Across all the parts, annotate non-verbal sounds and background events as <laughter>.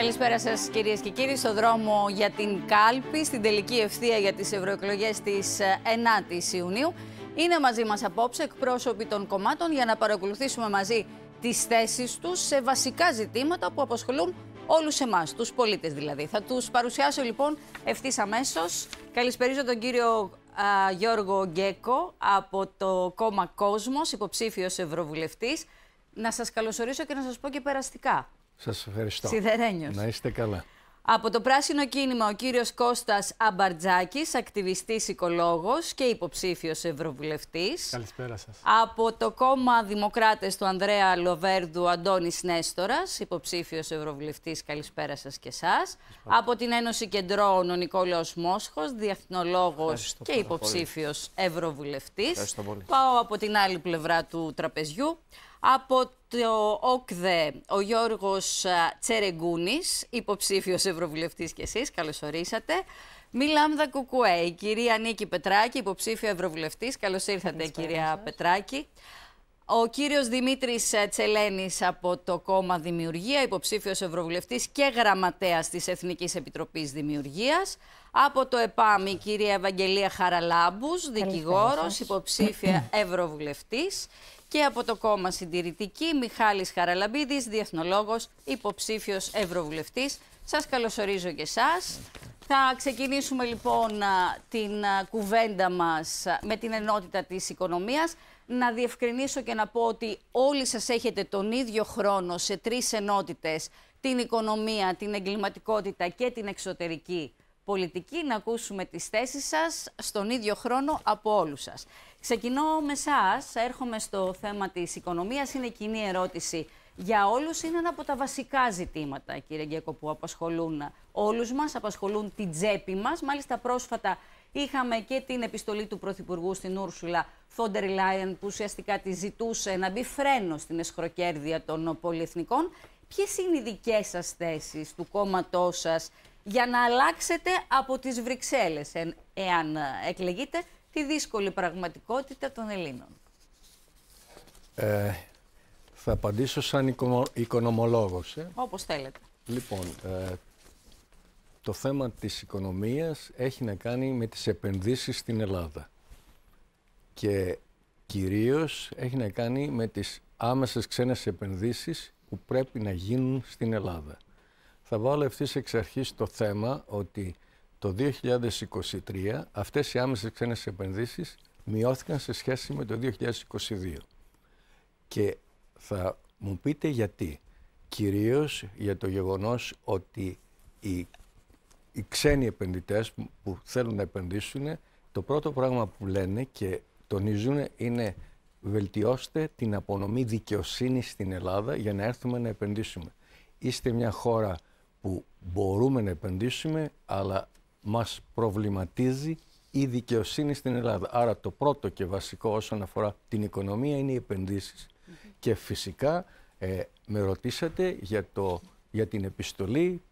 Καλησπέρα σας, κυρίες και κύριοι, στο δρόμο για την κάλπη, στην τελική ευθεία για τις ευρωεκλογές της 9η ε, Ιουνίου. Είναι μαζί μας απόψε εκπρόσωποι των κομμάτων για να παρακολουθήσουμε μαζί τις θέσεις τους σε βασικά ζητήματα που απασχολούν όλους εμάς, τους πολίτες δηλαδή. Θα τους παρουσιάσω λοιπόν ευθύς αμέσως. Καλησπέριζω τον κύριο Γιώργο Γκέκο από το κόμμα Κόσμος, υποψήφιος Ευρωβουλευτής. Να σας καλωσορίσω και να σας πω και περαστικά. Σας ευχαριστώ. Σιδερένιος. Να είστε καλά. Από το πράσινο κίνημα ο κύριος Κώστας Αμπαρτζάκης, ακτιβιστής οικολόγος και υποψήφιος ευρωβουλευτής. Καλησπέρα σας. Από το κόμμα Δημοκράτες του Ανδρέα Λοβέρδου, Αντώνης Νέστορας, υποψήφιος ευρωβουλευτής. Καλησπέρα σας και εσά. Από την Ένωση Κεντρών ο Νικόλαος Μόσχος, διεθνολόγος και υποψήφιος Ευρωβουλευτής. Πάω από την άλλη πλευρά του τραπεζιού από το ΟΚΔΕ ο Γιώργος ε, Τσερεγκούνης, υποψήφιος ευρωβουλευτής και εσείς, καλώς ορίσατε. Μιλάμδα Κουκουέ, η κυρία Νίκη Πετράκη, υποψήφια ευρωβουλευτής, καλώς ήρθατε κυρία Πετράκη. Ο κύριος Δημήτρης ε, Τσελένης από το κόμμα Δημιουργία, υποψήφιος ευρωβουλευτής και γραμματέας της Εθνικής Επιτροπής Δημιουργίας. Από το ΕΠΑΜ η κυρία Ευαγγελία Χαραλάμπους, δικηγόρος, υποψήφια <clears throat> ευρωβουλευτής και από το κόμμα Συντηρητική Μιχάλης Χαραλαμπίδης, διεθνολόγος, υποψήφιος ευρωβουλευτής. Σας καλωσορίζω και εσάς. Θα ξεκινήσουμε λοιπόν την κουβέντα μας με την ενότητα της οικονομίας. Να διευκρινίσω και να πω ότι όλοι σας έχετε τον ίδιο χρόνο σε τρεις ενότητες, την οικονομία, την εγκληματικότητα και την εξωτερική πολιτική, να ακούσουμε τις θέσεις σας στον ίδιο χρόνο από όλους σας. Ξεκινώ με εσά, έρχομαι στο θέμα της οικονομίας, είναι κοινή ερώτηση για όλους, είναι ένα από τα βασικά ζητήματα, κύριε Γκέκο, που απασχολούν όλους μας, απασχολούν την τσέπη μας, μάλιστα πρόσφατα Είχαμε και την επιστολή του Πρωθυπουργού στην Ούρσουλα Φόντερ Λάιεν που ουσιαστικά τη ζητούσε να μπει φρένο στην εσχροκέρδεια των πολυεθνικών. Ποιες είναι οι δικές σας θέσεις του κόμματός σας για να αλλάξετε από τις Βρυξέλλες, εάν ε, εκλεγείτε, τη δύσκολη πραγματικότητα των Ελλήνων. Ε, θα απαντήσω σαν οικονομολόγος. Ε. Όπως θέλετε. Λοιπόν, ε, το θέμα της οικονομίας έχει να κάνει με τις επενδύσεις στην Ελλάδα. Και κυρίως έχει να κάνει με τις άμεσες ξένες επενδύσεις που πρέπει να γίνουν στην Ελλάδα θα βάλω ευθύς εξ αρχής το θέμα ότι το 2023 αυτές οι άμεσες ξένες επενδύσεις μειώθηκαν σε σχέση με το 2022. Και θα μου πείτε γιατί. Κυρίως για το γεγονός ότι οι, οι ξένοι επενδυτές που θέλουν να επενδύσουν το πρώτο πράγμα που λένε και τονίζουν είναι βελτιώστε την απονομή δικαιοσύνης στην Ελλάδα για να έρθουμε να επενδύσουμε. Είστε μια χώρα που μπορούμε να επενδύσουμε, αλλά μας προβληματίζει η δικαιοσύνη στην Ελλάδα. Άρα το πρώτο και βασικό όσον αφορά την οικονομία είναι οι επενδύσεις. Και φυσικά ε, με ρωτήσατε για, το, για την επιστολή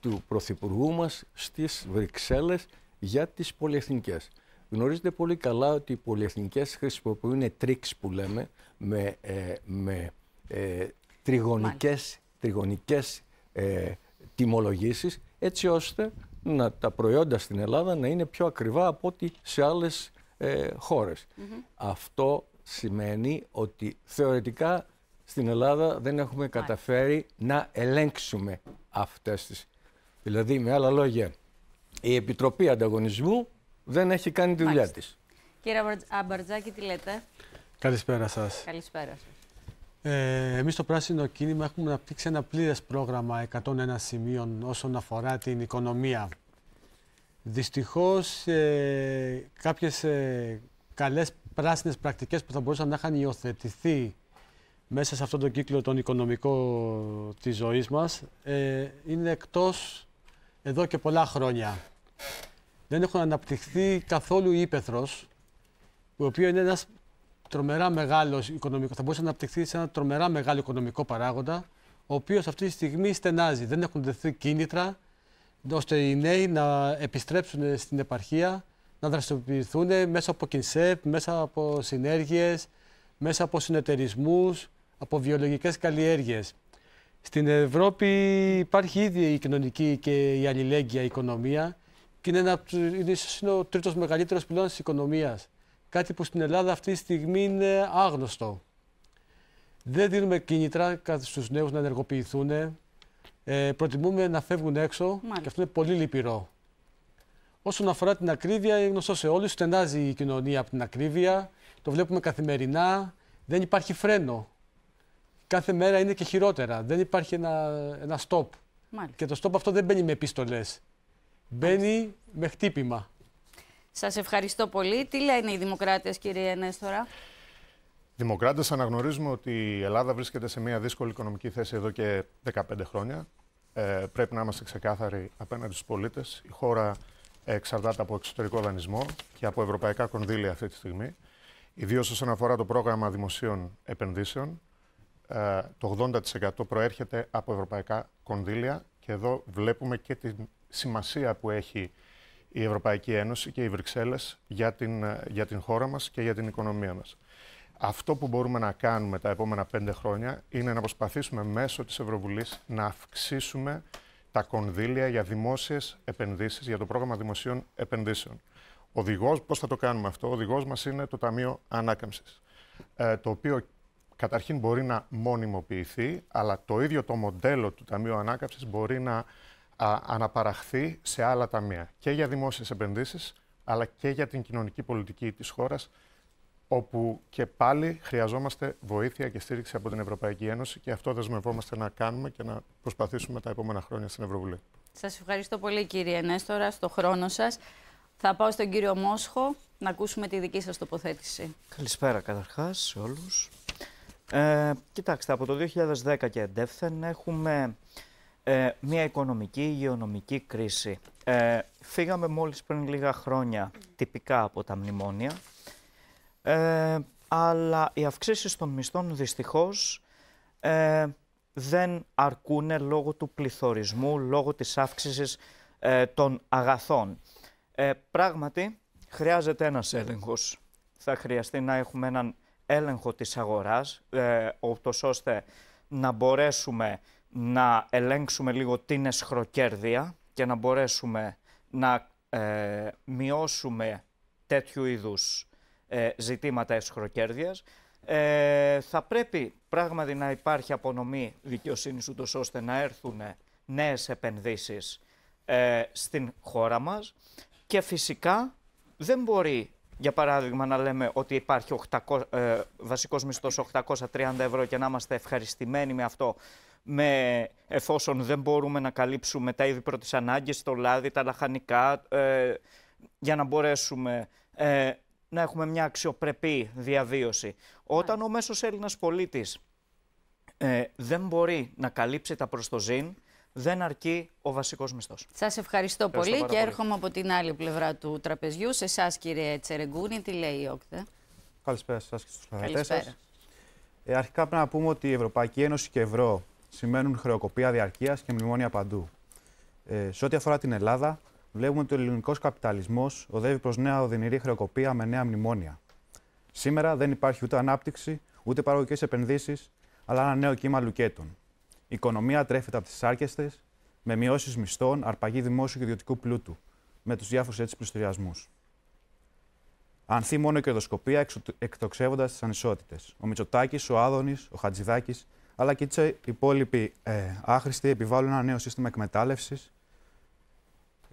του Πρωθυπουργού μας στις Βρυξέλλες για τις πολυεθνικές. Γνωρίζετε πολύ καλά ότι οι πολυεθνικές χρησιμοποιούν τρίξ που λέμε με, ε, ε, τριγωνικές, τριγωνικές ε, τιμολογήσεις έτσι ώστε να, τα προϊόντα στην Ελλάδα να είναι πιο ακριβά από ό,τι σε άλλες ε, χώρες. Αυτό σημαίνει ότι θεωρητικά στην Ελλάδα δεν έχουμε καταφέρει να ελέγξουμε αυτές τις. Δηλαδή, με άλλα λόγια, η Επιτροπή Ανταγωνισμού δεν έχει κάνει τη δουλειά Μάλιστα. της. Κύριε Αμπαρτζάκη, τι λέτε. Καλησπέρα σας. Καλησπέρα σας. Ε, εμείς στο Πράσινο Κίνημα έχουμε αναπτύξει ένα πλήρες πρόγραμμα 101 σημείων όσον αφορά την οικονομία. Δυστυχώς ε, κάποιες ε, καλές πράσινες πρακτικές που θα μπορούσαν να είχαν υιοθετηθεί μέσα σε αυτόν τον κύκλο τον οικονομικό της ζωής μας ε, είναι εκτός εδώ και πολλά χρόνια. Δεν έχουν αναπτυχθεί καθόλου ύπεθρος, ο οποίος είναι ένας τρομερά μεγάλο οικονομικό, θα μπορούσε να αναπτυχθεί σε ένα τρομερά μεγάλο οικονομικό παράγοντα, ο οποίος αυτή τη στιγμή στενάζει. Δεν έχουν δεθεί κίνητρα ώστε οι νέοι να επιστρέψουν στην επαρχία, να δραστηριοποιηθούν μέσα από κινσέπ, μέσα από συνέργειες, μέσα από συνεταιρισμούς, από βιολογικές καλλιέργειες. Στην Ευρώπη υπάρχει ήδη η κοινωνική και η αλληλέγγυα οικονομία και είναι, ένα, ο τρίτος μεγαλύτερος πυλώνας της οικονομίας κάτι που στην Ελλάδα αυτή τη στιγμή είναι άγνωστο. Δεν δίνουμε κίνητρα στους νέους να ενεργοποιηθούν. Ε, προτιμούμε να φεύγουν έξω και αυτό είναι πολύ λυπηρό. Όσον αφορά την ακρίβεια, είναι γνωστό σε όλους, στενάζει η κοινωνία από την ακρίβεια, το βλέπουμε καθημερινά, δεν υπάρχει φρένο. Κάθε μέρα είναι και χειρότερα, δεν υπάρχει ένα, ένα stop. Και το stop αυτό δεν μπαίνει με επίστολες, μπαίνει με χτύπημα. Σας ευχαριστώ πολύ. Τι λένε οι δημοκράτες, κύριε Νέστορα. Δημοκράτες αναγνωρίζουμε ότι η Ελλάδα βρίσκεται σε μια δύσκολη οικονομική θέση εδώ και 15 χρόνια. Ε, πρέπει να είμαστε ξεκάθαροι απέναντι στους πολίτες. Η χώρα εξαρτάται από εξωτερικό δανεισμό και από ευρωπαϊκά κονδύλια αυτή τη στιγμή. Ιδίως όσον αφορά το πρόγραμμα δημοσίων επενδύσεων, ε, το 80% προέρχεται από ευρωπαϊκά κονδύλια και εδώ βλέπουμε και τη σημασία που έχει η Ευρωπαϊκή Ένωση και οι Βρυξέλλες για την, για την χώρα μας και για την οικονομία μας. Αυτό που μπορούμε να κάνουμε τα επόμενα πέντε χρόνια είναι να προσπαθήσουμε μέσω της Ευρωβουλής να αυξήσουμε τα κονδύλια για δημόσιες επενδύσεις, για το πρόγραμμα δημοσίων επενδύσεων. Οδηγός, πώς θα το κάνουμε αυτό, ο οδηγός μας είναι το Ταμείο Ανάκαμψης, ε, το οποίο καταρχήν μπορεί να μονιμοποιηθεί, αλλά το ίδιο το μοντέλο του Ταμείου Ανάκαμψης μπορεί να α, αναπαραχθεί σε άλλα ταμεία και για δημόσιες επενδύσεις αλλά και για την κοινωνική πολιτική της χώρας όπου και πάλι χρειαζόμαστε βοήθεια και στήριξη από την Ευρωπαϊκή Ένωση και αυτό δεσμευόμαστε να κάνουμε και να προσπαθήσουμε τα επόμενα χρόνια στην Ευρωβουλή. Σας ευχαριστώ πολύ κύριε Νέστορα, στο χρόνο σας. Θα πάω στον κύριο Μόσχο να ακούσουμε τη δική σας τοποθέτηση. Καλησπέρα καταρχάς σε όλους. Ε, κοιτάξτε, από το 2010 και εντεύθεν έχουμε ε, μια οικονομική, υγειονομική κρίση. Ε, φύγαμε μόλις πριν λίγα χρόνια τυπικά από τα μνημόνια, ε, αλλά οι αυξήσεις των μισθών δυστυχώς ε, δεν αρκούνε λόγω του πληθωρισμού, λόγω της αύξησης των αγαθών. Πράγματι, χρειάζεται ένας έλεγχος. Θα χρειαστεί να έχουμε έναν έλεγχο της αγοράς, ώστοσο ώστε να μπορέσουμε να ελέγξουμε λίγο την εσχροκέρδεια και να μπορέσουμε να ε, μειώσουμε τέτοιου είδους ε, ζητήματα εσχροκέρδειας. Ε, θα πρέπει πράγματι να υπάρχει απονομή δικαιοσύνης ούτως ώστε να έρθουν νέες επενδύσεις ε, στην χώρα μας και φυσικά δεν μπορεί για παράδειγμα να λέμε ότι υπάρχει 800, βασικός μισθός 830 ευρώ και να είμαστε ευχαριστημένοι με αυτό με, εφόσον δεν μπορούμε να καλύψουμε τα είδη πρώτης ανάγκης, το λάδι, τα λαχανικά, ε, για να μπορέσουμε ε, να έχουμε μια αξιοπρεπή διαβίωση. Όταν ο μέσος Έλληνας πολίτης ε, δεν μπορεί να καλύψει τα προστοζήν, δεν αρκεί ο βασικός μισθός. Σας ευχαριστώ, πολύ και έρχομαι από την άλλη πλευρά του τραπεζιού. Σε εσάς, κύριε Τσερεγκούνη, τι λέει η ΟΚΤΕ. Καλησπέρα σας και στους σα. Ε, αρχικά πρέπει να πούμε ότι η Ευρωπαϊκή Ένωση και ευρώ σημαίνουν χρεοκοπία διαρκείας και μνημόνια παντού. Ε, σε ό,τι αφορά την Ελλάδα, βλέπουμε ότι ο ελληνικός καπιταλισμός οδεύει προς νέα οδυνηρή χρεοκοπία με νέα μνημόνια. Σήμερα δεν υπάρχει ούτε ανάπτυξη, ούτε παραγωγικές επενδύσεις, αλλά ένα νέο κύμα λουκέτων. Η οικονομία τρέφεται από τις άρκεστε, με μειώσεις μισθών, αρπαγή δημόσιου και ιδιωτικού πλούτου, με τους διάφορους έτσι πληστηριασμού. Ανθεί μόνο η κερδοσκοπία, εκτοξεύοντας τις ανισότητες. Ο Μητσοτάκης, ο Άδωνης, ο Χατζηδάκης αλλά και οι υπόλοιποι ε, άχρηστοι επιβάλλουν ένα νέο σύστημα εκμετάλλευσης,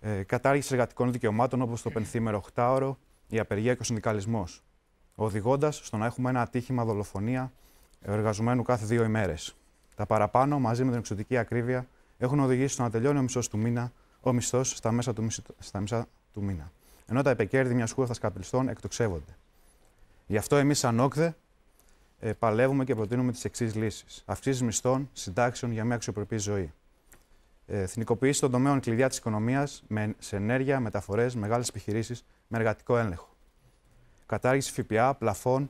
ε, κατάργηση εργατικών δικαιωμάτων όπως το πενθήμερο 8 8ωρο, η απεργία και ο συνδικαλισμός, οδηγώντας στο να έχουμε ένα ατύχημα δολοφονία εργαζομένου κάθε δύο ημέρες. Τα παραπάνω, μαζί με την εξωτική ακρίβεια, έχουν οδηγήσει στο να τελειώνει ο μισός του μήνα, ο μισθός στα, μέσα του, στα του μήνα. Ενώ τα επεκέρδη μια χούρα καπηλιστών εκτοξεύονται. Γι' αυτό εμείς, σαν όκδε, ε, παλεύουμε και προτείνουμε τις εξής λύσεις. Αυξήσεις μισθών, συντάξεων για μια αξιοπρεπή ζωή. Ε, εθνικοποίηση των τομέων κλειδιά της οικονομίας σε ενέργεια, μεταφορές, μεγάλες επιχειρήσεις με εργατικό έλεγχο. Κατάργηση ΦΠΑ, πλαφών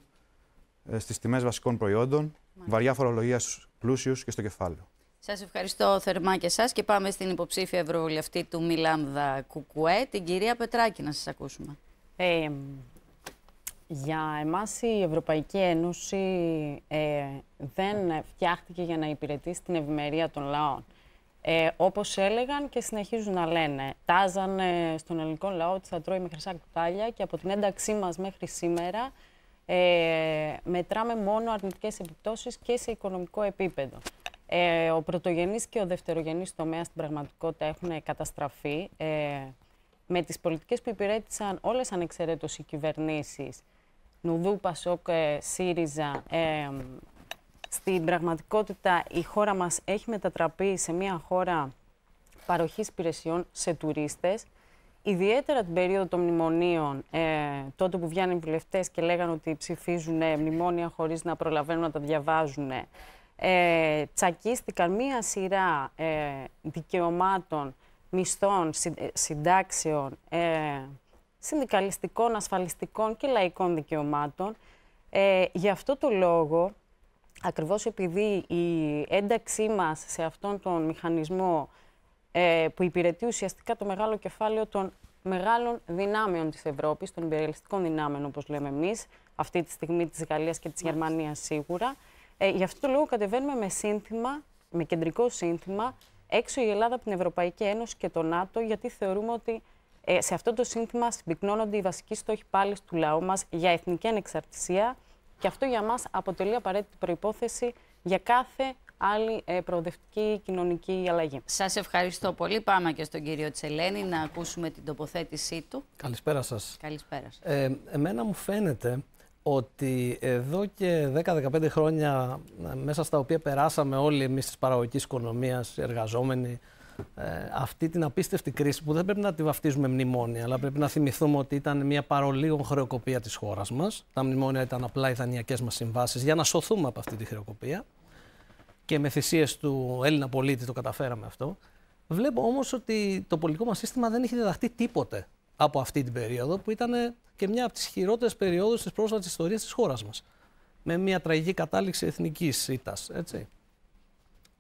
ε, στις τιμές βασικών προϊόντων, Μάλιστα. βαριά φορολογία στους πλούσιους και στο κεφάλαιο. Σας ευχαριστώ θερμά και εσάς και πάμε στην υποψήφια ευρωβουλευτή του Μιλάμδα Κουκουέ, την κυρία Πετράκη, να σας ακούσουμε. Ε, για εμάς η Ευρωπαϊκή Ένωση ε, δεν φτιάχτηκε για να υπηρετήσει την ευημερία των λαών. Ε, όπως έλεγαν και συνεχίζουν να λένε, τάζανε στον ελληνικό λαό ότι θα τρώει με χρυσά κουτάλια και από την ένταξή μας μέχρι σήμερα ε, μετράμε μόνο αρνητικές επιπτώσεις και σε οικονομικό επίπεδο. Ε, ο πρωτογενής και ο δευτερογενής τομέας στην πραγματικότητα έχουν καταστραφεί. Ε, με τις πολιτικές που υπηρέτησαν όλες ανεξαιρέτως οι κυβερνήσεις, Νουδού, Πασόκ, ε, ΣΥΡΙΖΑ. Ε, στην πραγματικότητα η χώρα μας έχει μετατραπεί σε μια χώρα παροχής υπηρεσιών σε τουρίστες. Ιδιαίτερα την περίοδο των μνημονίων, ε, τότε που βγαίνουν οι βουλευτές και λέγανε ότι ψηφίζουν ε, μνημόνια χωρίς να προλαβαίνουν να τα διαβάζουν, ε, ε τσακίστηκαν μία σειρά ε, δικαιωμάτων, μισθών, συντάξεων, συνδικαλιστικών, ασφαλιστικών και λαϊκών δικαιωμάτων. Ε, γι' αυτό το λόγο, ακριβώς επειδή η ένταξή μας σε αυτόν τον μηχανισμό ε, που υπηρετεί ουσιαστικά το μεγάλο κεφάλαιο των μεγάλων δυνάμεων της Ευρώπης, των υπερελιστικών δυνάμεων όπως λέμε εμείς, αυτή τη στιγμή της Γαλλίας και της Γερμανίας σίγουρα. Ε, γι' αυτό το λόγο κατεβαίνουμε με σύνθημα, με κεντρικό σύνθημα, έξω η Ελλάδα από την Ευρωπαϊκή Ένωση και το ΝΑΤΟ, γιατί θεωρούμε ότι ε, σε αυτό το σύνθημα συμπυκνώνονται οι βασικοί στόχοι πάλι του λαού μας για εθνική ανεξαρτησία και αυτό για μας αποτελεί απαραίτητη προπόθεση για κάθε άλλη ε, προοδευτική κοινωνική αλλαγή. Σας ευχαριστώ πολύ. Πάμε και στον κύριο Τσελένη να ακούσουμε την τοποθέτησή του. Καλησπέρα σας. Καλησπέρα σας. Ε, εμένα μου φαίνεται ότι εδώ και 10-15 χρόνια ε, μέσα στα οποία περάσαμε όλοι εμείς της παραγωγικής οικονομίας, οι εργαζόμενοι, ε, αυτή την απίστευτη κρίση που δεν πρέπει να τη βαφτίζουμε μνημόνια, αλλά πρέπει να θυμηθούμε ότι ήταν μια παρολίγων χρεοκοπία της χώρας μας. Τα μνημόνια ήταν απλά οι δανειακέ μας συμβάσεις για να σωθούμε από αυτή τη χρεοκοπία. Και με θυσίες του Έλληνα πολίτη το καταφέραμε αυτό. Βλέπω όμως ότι το πολιτικό μας σύστημα δεν έχει διδαχτεί τίποτε από αυτή την περίοδο, που ήταν και μια από τις χειρότερες περιόδους της πρόσφατης ιστορίας της χώρας μας. Με μια τραγική κατάληξη εθνικής ήττας. Έτσι.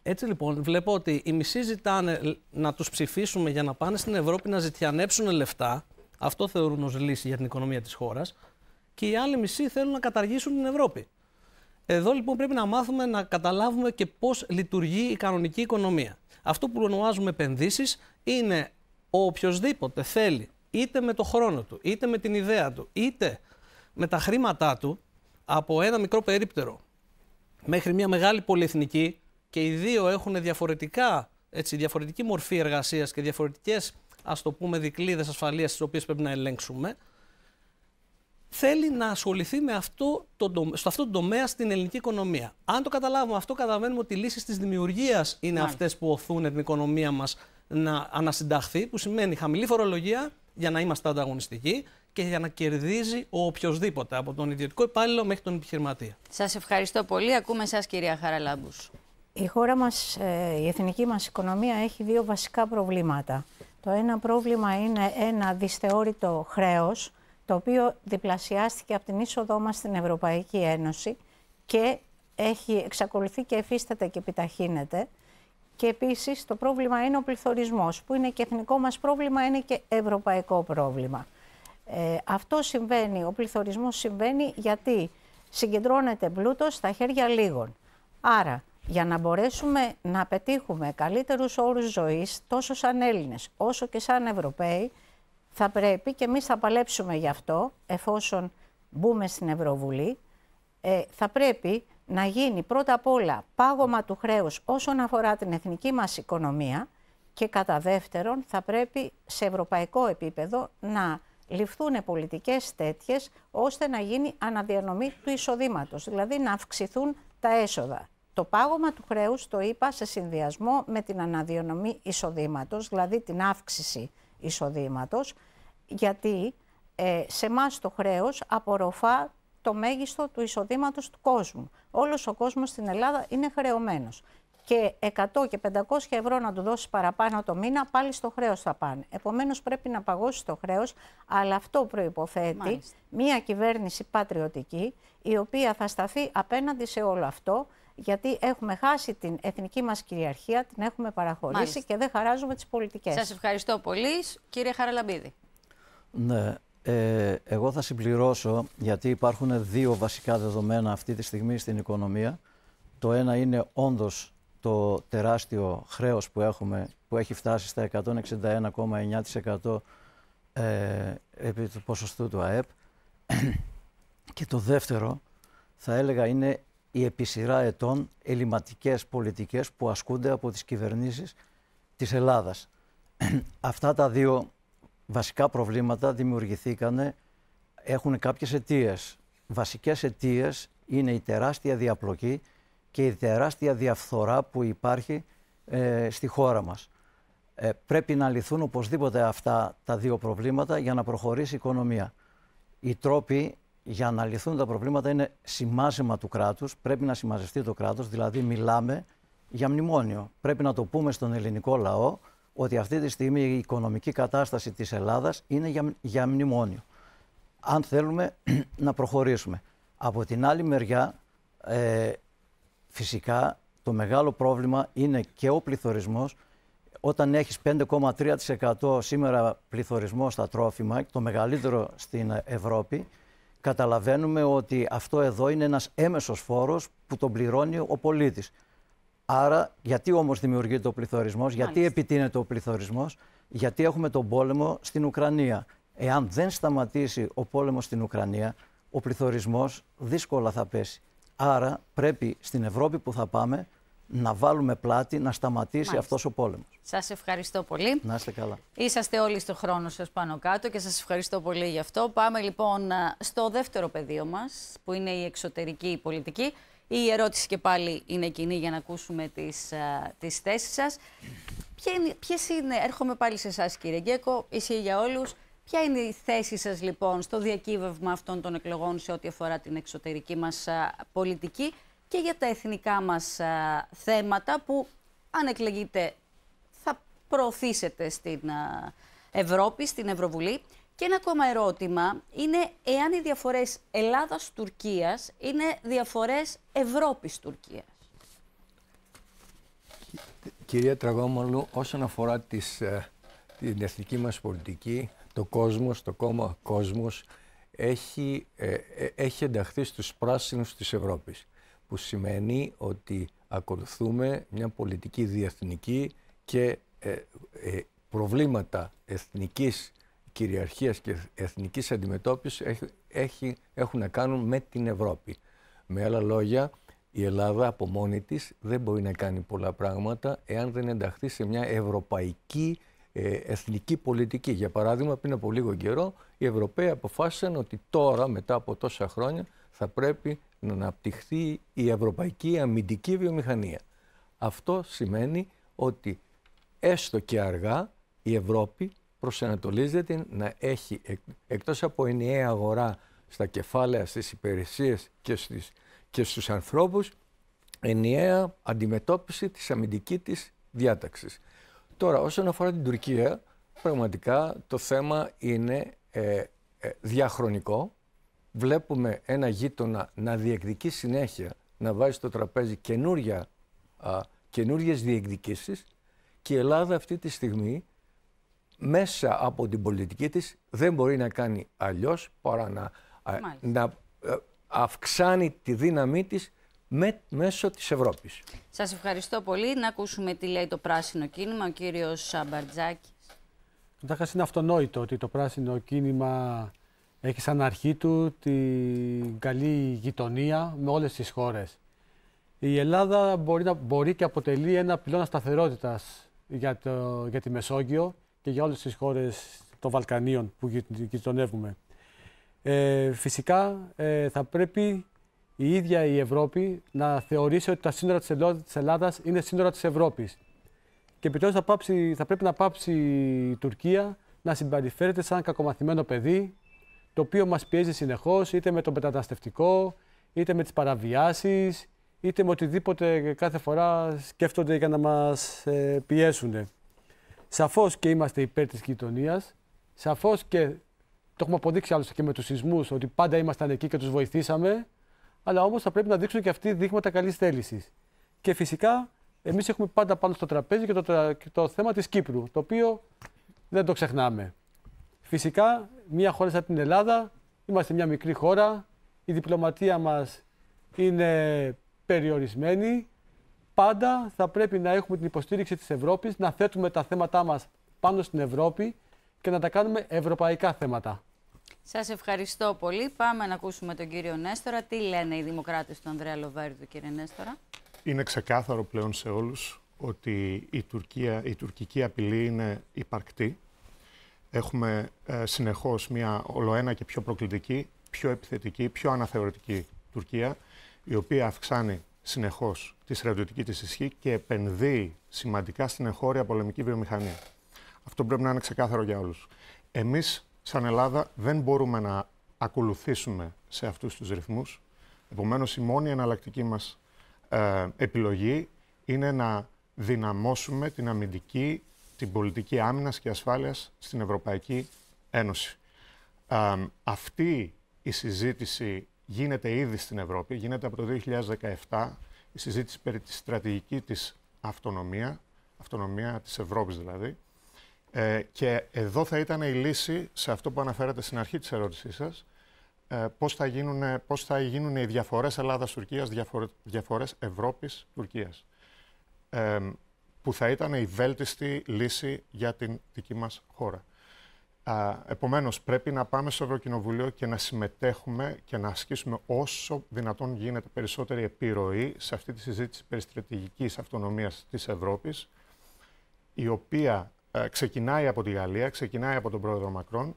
Έτσι λοιπόν, βλέπω ότι οι μισοί ζητάνε να τους ψηφίσουμε για να πάνε στην Ευρώπη να ζητιανέψουν λεφτά. Αυτό θεωρούν ως λύση για την οικονομία της χώρας. Και οι άλλοι μισοί θέλουν να καταργήσουν την Ευρώπη. Εδώ λοιπόν πρέπει να μάθουμε να καταλάβουμε και πώς λειτουργεί η κανονική οικονομία. Αυτό που ονομάζουμε επενδύσεις είναι ο οποιοδήποτε θέλει, είτε με το χρόνο του, είτε με την ιδέα του, είτε με τα χρήματά του, από ένα μικρό περίπτερο μέχρι μια μεγάλη πολυεθνική και οι δύο έχουν διαφορετικά, έτσι, διαφορετική μορφή εργασίας και διαφορετικές ας το πούμε δικλείδες ασφαλείας τις οποίες πρέπει να ελέγξουμε, θέλει να ασχοληθεί με αυτό το, στο αυτό το τομέα στην ελληνική οικονομία. Αν το καταλάβουμε αυτό, καταλαβαίνουμε ότι οι λύσεις της δημιουργίας είναι ναι. αυτές που οθούν την οικονομία μας να ανασυνταχθεί, που σημαίνει χαμηλή φορολογία για να είμαστε ανταγωνιστικοί και για να κερδίζει ο οποιοδήποτε, από τον ιδιωτικό υπάλληλο μέχρι τον επιχειρηματία. Σας ευχαριστώ πολύ. Ακούμε εσά, κυρία Χαραλάμπους. Η χώρα μας, ε, η εθνική μας οικονομία έχει δύο βασικά προβλήματα. Το ένα πρόβλημα είναι ένα δυσθεώρητο χρέος, το οποίο διπλασιάστηκε από την είσοδό μας στην Ευρωπαϊκή Ένωση και έχει εξακολουθεί και εφίσταται και επιταχύνεται. Και επίσης το πρόβλημα είναι ο πληθωρισμός, που είναι και εθνικό μας πρόβλημα, είναι και ευρωπαϊκό πρόβλημα. Ε, αυτό συμβαίνει, ο πληθωρισμός συμβαίνει γιατί συγκεντρώνεται πλούτος στα χέρια λίγων. Άρα για να μπορέσουμε να πετύχουμε καλύτερους όρους ζωής τόσο σαν Έλληνες όσο και σαν Ευρωπαίοι θα πρέπει και εμείς θα παλέψουμε γι' αυτό εφόσον μπούμε στην Ευρωβουλή ε, θα πρέπει να γίνει πρώτα απ' όλα πάγωμα του χρέους όσον αφορά την εθνική μας οικονομία και κατά δεύτερον θα πρέπει σε ευρωπαϊκό επίπεδο να ληφθούν πολιτικές τέτοιες ώστε να γίνει αναδιανομή του εισοδήματος, δηλαδή να αυξηθούν τα έσοδα. Το πάγωμα του χρέους το είπα σε συνδυασμό με την αναδιονομή εισοδήματος, δηλαδή την αύξηση εισοδήματος, γιατί ε, σε εμάς το χρέος απορροφά το μέγιστο του εισοδήματος του κόσμου. Όλος ο κόσμος στην Ελλάδα είναι χρεωμένος. Και 100 και 500 ευρώ να του δώσεις παραπάνω το μήνα, πάλι στο χρέος θα πάνε. Επομένως πρέπει να παγώσει το χρέος, αλλά αυτό προποθέτει μια κυβέρνηση πατριωτική, η οποία θα σταθεί απέναντι σε όλο αυτό γιατί έχουμε χάσει την εθνική μας κυριαρχία, την έχουμε παραχωρήσει και δεν χαράζουμε τις πολιτικές. Σας ευχαριστώ πολύ, κύριε Χαραλαμπίδη. Ναι, ε, εγώ θα συμπληρώσω γιατί υπάρχουν δύο βασικά δεδομένα αυτή τη στιγμή στην οικονομία. Το ένα είναι όντως το τεράστιο χρέος που έχουμε, που έχει φτάσει στα 161,9% ε, επί του ποσοστού του ΑΕΠ. <clears throat> Και το δεύτερο, θα έλεγα, είναι η επί σειρά ετών ελληματικές πολιτικές που ασκούνται από τις κυβερνήσεις της Ελλάδας. <clears throat> Αυτά τα δύο βασικά προβλήματα δημιουργηθήκαν, έχουν κάποιες αιτίες. Βασικές αιτίες είναι η τεράστια διαπλοκή και η τεράστια διαφθορά που υπάρχει ε, στη χώρα μας. Ε, πρέπει να λυθούν οπωσδήποτε αυτά τα δύο προβλήματα για να προχωρήσει η οικονομία. Οι τρόποι για να λυθούν τα προβλήματα είναι σημάζεμα του κράτους, πρέπει να σημαζευτεί το κράτος, δηλαδή μιλάμε για μνημόνιο. Πρέπει να το πούμε στον ελληνικό λαό ότι αυτή τη στιγμή η οικονομική κατάσταση της Ελλάδας είναι για, για μνημόνιο. Αν θέλουμε <clears throat> να προχωρήσουμε. Από την άλλη μεριά, ε, φυσικά το μεγάλο πρόβλημα είναι και ο πληθωρισμός. Όταν έχεις 5,3% σήμερα πληθωρισμό στα τρόφιμα, το μεγαλύτερο στην Ευρώπη, καταλαβαίνουμε ότι αυτό εδώ είναι ένας έμεσος φόρος που τον πληρώνει ο πολίτης. Άρα, γιατί όμως δημιουργείται ο πληθωρισμός, γιατί επιτείνεται ο πληθωρισμός, γιατί έχουμε τον πόλεμο στην Ουκρανία. Εάν δεν σταματήσει ο πόλεμος στην Ουκρανία, ο πληθωρισμός δύσκολα θα πέσει. Άρα πρέπει στην Ευρώπη που θα πάμε να βάλουμε πλάτη, να σταματήσει αυτός ο πόλεμος. Σας ευχαριστώ πολύ. Να είστε καλά. Είσαστε όλοι στο χρόνο σας πάνω κάτω και σας ευχαριστώ πολύ γι' αυτό. Πάμε λοιπόν στο δεύτερο πεδίο μας, που είναι η εξωτερική πολιτική. Η ερώτηση και πάλι είναι κοινή για να ακούσουμε τις, τις θέσεις σας. είναι, ποιες είναι, έρχομαι πάλι σε εσάς, κύριε Γκέκο, εσύ για όλους. Ποια είναι η θέση σας λοιπόν στο διακύβευμα αυτών των εκλογών σε ό,τι αφορά την εξωτερική μας πολιτική και για τα εθνικά μας θέματα που αν εκλεγείτε θα προωθήσετε στην Ευρώπη, στην Ευρωβουλή. Και ένα ακόμα ερώτημα είναι εάν οι διαφορές Ελλάδας-Τουρκίας είναι διαφορές Ευρώπης-Τουρκίας. Κυρία Τραγόμαλου, όσον αφορά τις, ε, την εθνική μας πολιτική, το κόσμος, το κόμμα κόσμος, έχει, ε, ε, έχει ενταχθεί στους πράσινους της Ευρώπης που σημαίνει ότι ακολουθούμε μια πολιτική διεθνική και ε, ε, προβλήματα εθνικής κυριαρχίας και εθνικής αντιμετώπισης έχει, έχουν να κάνουν με την Ευρώπη. Με άλλα λόγια, η Ελλάδα από μόνη της δεν μπορεί να κάνει πολλά πράγματα εάν δεν ενταχθεί σε μια ευρωπαϊκή ε, εθνική πολιτική. Για παράδειγμα, πριν από λίγο καιρό, οι Ευρωπαίοι αποφάσισαν ότι τώρα, μετά από τόσα χρόνια, θα πρέπει να αναπτυχθεί η ευρωπαϊκή αμυντική βιομηχανία. Αυτό σημαίνει ότι έστω και αργά η Ευρώπη προσανατολίζεται να έχει εκτός από ενιαία αγορά στα κεφάλαια, στις υπηρεσίες και, στις, και στους ανθρώπους ενιαία αντιμετώπιση της αμυντικής της διάταξης. Τώρα όσον αφορά την Τουρκία πραγματικά το θέμα είναι ε, ε, διαχρονικό. Βλέπουμε ένα γείτονα να διεκδικεί συνέχεια, να βάζει στο τραπέζι καινούρια, α, καινούριες διεκδικήσεις και η Ελλάδα αυτή τη στιγμή μέσα από την πολιτική της δεν μπορεί να κάνει αλλιώς παρά να, να ε, αυξάνει τη δύναμή της με, μέσω της Ευρώπης. Σας ευχαριστώ πολύ. Να ακούσουμε τι λέει το πράσινο κίνημα ο κύριος Σαμπαρτζάκη. Καταρχάς είναι αυτονόητο ότι το πράσινο κίνημα έχει σαν αρχή του την καλή γειτονία με όλες τις χώρες. Η Ελλάδα μπορεί, να, μπορεί και αποτελεί ένα πυλώνα σταθερότητας για, το, για τη Μεσόγειο και για όλες τις χώρες των Βαλκανίων που γειτονεύουμε. Ε, φυσικά ε, θα πρέπει η ίδια η Ευρώπη να θεωρήσει ότι τα σύνορα της Ελλάδας είναι σύνορα της Ευρώπης και επιτέλους θα, πρέπει να πάψει η Τουρκία να συμπεριφέρεται σαν κακομαθημένο παιδί, το οποίο μας πιέζει συνεχώς είτε με το μεταναστευτικό, είτε με τις παραβιάσεις, είτε με οτιδήποτε κάθε φορά σκέφτονται για να μας ε, πιέσουν. Σαφώς και είμαστε υπέρ της γειτονίας. Σαφώς και το έχουμε αποδείξει άλλωστε και με τους σεισμούς ότι πάντα ήμασταν εκεί και τους βοηθήσαμε. Αλλά όμως θα πρέπει να δείξουν και αυτοί δείγματα καλής θέλησης. Και φυσικά Εμείς έχουμε πάντα πάνω στο τραπέζι και το, το θέμα της Κύπρου, το οποίο δεν το ξεχνάμε. Φυσικά, μια χώρα σαν την Ελλάδα, είμαστε μια μικρή χώρα, η διπλωματία μας είναι περιορισμένη. Πάντα θα πρέπει να έχουμε την υποστήριξη της Ευρώπης, να θέτουμε τα θέματά μας πάνω στην Ευρώπη και να τα κάνουμε ευρωπαϊκά θέματα. Σας ευχαριστώ πολύ. Πάμε να ακούσουμε τον κύριο Νέστορα. Τι λένε οι δημοκράτες του Ανδρέα Λοβέρδου, κύριε Νέστορα. Είναι ξεκάθαρο πλέον σε όλους ότι η, Τουρκία, η τουρκική απειλή είναι υπαρκτή. Έχουμε ε, συνεχώς μια ολοένα και πιο προκλητική, πιο επιθετική, πιο αναθεωρητική Τουρκία, η οποία αυξάνει συνεχώς τη στρατιωτική της ισχύ και επενδύει σημαντικά στην εγχώρια πολεμική βιομηχανία. Αυτό πρέπει να είναι ξεκάθαρο για όλους. Εμείς, σαν Ελλάδα, δεν μπορούμε να ακολουθήσουμε σε αυτούς τους ρυθμούς. Επομένως, η μόνη εναλλακτική μας ε, επιλογή είναι να δυναμώσουμε την αμυντική, την πολιτική άμυνας και ασφάλειας στην Ευρωπαϊκή Ένωση. Ε, αυτή η συζήτηση γίνεται ήδη στην Ευρώπη, γίνεται από το 2017, η συζήτηση περί της στρατηγικής της αυτονομία, αυτονομία της Ευρώπης δηλαδή, ε, και εδώ θα ήταν η λύση σε αυτό που αναφέρατε στην αρχή της ερώτησής σας, ε, πώς θα γίνουν, πώς θα γίνουν οι διαφορές Ελλάδας-Τουρκίας, διαφορε, διαφορές Ευρώπης-Τουρκίας, ε, που θα ήταν η βέλτιστη λύση για την δική μας χώρα. επομένως, πρέπει να πάμε στο Ευρωκοινοβουλίο και να συμμετέχουμε και να ασκήσουμε όσο δυνατόν γίνεται περισσότερη επιρροή σε αυτή τη συζήτηση περί στρατηγικής αυτονομίας της Ευρώπης, η οποία ε, ξεκινάει από τη Γαλλία, ξεκινάει από τον πρόεδρο Μακρόν,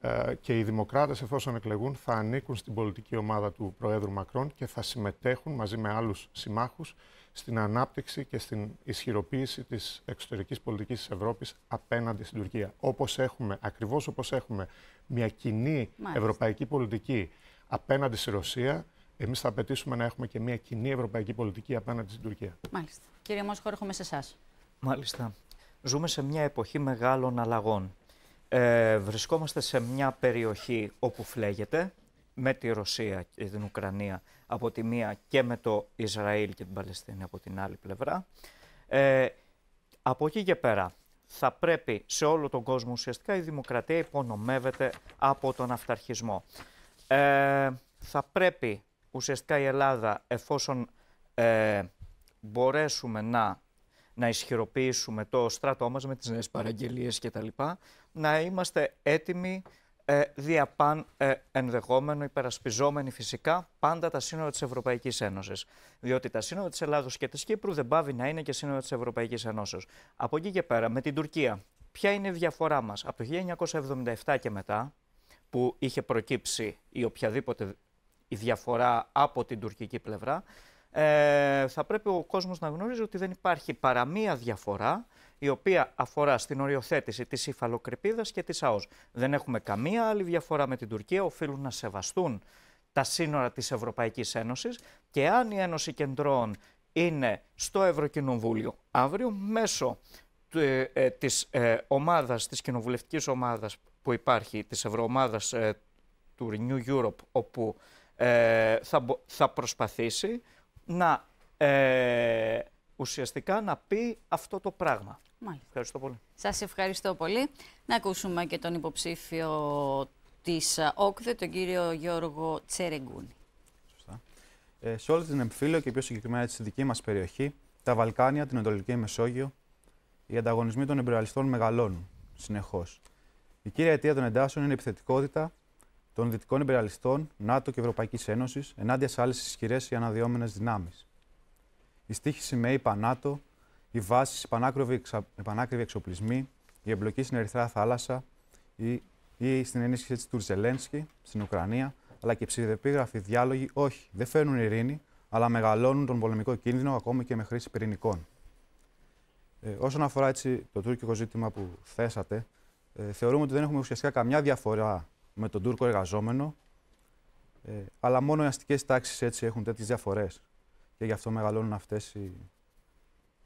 ε, και οι δημοκράτες εφόσον εκλεγούν θα ανήκουν στην πολιτική ομάδα του Προέδρου Μακρόν και θα συμμετέχουν μαζί με άλλους συμμάχους στην ανάπτυξη και στην ισχυροποίηση της εξωτερικής πολιτικής της Ευρώπης απέναντι στην Τουρκία. Όπως έχουμε, ακριβώς όπως έχουμε μια κοινή ευρωπαϊκή πολιτική απέναντι στη Ρωσία, εμείς θα απαιτήσουμε να έχουμε και μια κοινή ευρωπαϊκή πολιτική απέναντι στην Τουρκία. Μάλιστα. Κύριε Μόσχο, έρχομαι σε εσάς. Μάλιστα. Ζούμε σε μια εποχή μεγάλων αλλαγών. Ε, βρισκόμαστε σε μια περιοχή όπου φλέγεται με τη Ρωσία και την Ουκρανία από τη μία και με το Ισραήλ και την Παλαιστίνη από την άλλη πλευρά. Ε, από εκεί και πέρα θα πρέπει σε όλο τον κόσμο ουσιαστικά η δημοκρατία υπονομεύεται από τον αυταρχισμό. Ε, θα πρέπει ουσιαστικά η Ελλάδα εφόσον μπορέσουμε να να ισχυροποιήσουμε το στράτό μας με τις νέες παραγγελίες κτλ. Να είμαστε έτοιμοι ε, διαπάν ε, ενδεχόμενο, υπερασπιζόμενοι φυσικά πάντα τα σύνορα της Ευρωπαϊκής Ένωσης. Διότι τα σύνορα της Ελλάδος και της Κύπρου δεν πάβει να είναι και σύνορα της Ευρωπαϊκής Ένωσης. Από εκεί και πέρα, με την Τουρκία, ποια είναι η διαφορά μας από το 1977 και μετά, που είχε προκύψει η οποιαδήποτε η διαφορά από την τουρκική πλευρά, ε, θα πρέπει ο κόσμος να γνωρίζει ότι δεν υπάρχει παρά μία διαφορά η οποία αφορά στην οριοθέτηση της υφαλοκρηπίδας και της ΑΟΣ. Δεν έχουμε καμία άλλη διαφορά με την Τουρκία, οφείλουν να σεβαστούν τα σύνορα της Ευρωπαϊκής Ένωσης και αν η Ένωση Κεντρών είναι στο Ευρωκοινοβούλιο αύριο μέσω ε, ε, της ε, ομάδας, της κοινοβουλευτικής ομάδας που υπάρχει, της Ευρωομάδας του Renew Europe, όπου θα προσπαθήσει να ε, ουσιαστικά να πει αυτό το πράγμα. Μάλιστα. Ευχαριστώ πολύ. Σας ευχαριστώ πολύ. Να ακούσουμε και τον υποψήφιο της ε, ΟΚΔΕ, τον κύριο Γιώργο Τσερεγκούνη. Σωστά. Ε, σε όλη την εμφύλιο και πιο συγκεκριμένα στη δική μας περιοχή, τα Βαλκάνια, την Ανατολική Μεσόγειο, οι ανταγωνισμοί των εμπειραλιστών μεγαλώνουν συνεχώς. Η κύρια αιτία των εντάσσεων είναι η επιθετικότητα των δυτικών υπεραλιστών, ΝΑΤΟ και Ευρωπαϊκής Ένωσης ενάντια σε άλλες ισχυρές ή αναδυόμενες δυνάμεις. Η στήχηση με ΕΙΠΑ ΝΑΤΟ, οι βάσεις, οι πανάκριβοι εξοπλισμοί, η εμπλοκή στην Ερυθρά Θάλασσα ή, στην ενίσχυση της του στην Ουκρανία, αλλά και οι ψιδεπίγραφοι διάλογοι, όχι, δεν φέρνουν ειρήνη, αλλά μεγαλώνουν τον πολεμικό κίνδυνο ακόμη και με χρήση πυρηνικών. Ε, όσον αφορά έτσι, το τουρκικό ζήτημα που θέσατε, ε, θεωρούμε ότι δεν έχουμε ουσιαστικά καμιά διαφορά με τον Τούρκο εργαζόμενο. Ε, αλλά μόνο οι αστικές τάξεις έτσι έχουν τέτοιες διαφορές Και γι' αυτό μεγαλώνουν αυτές οι,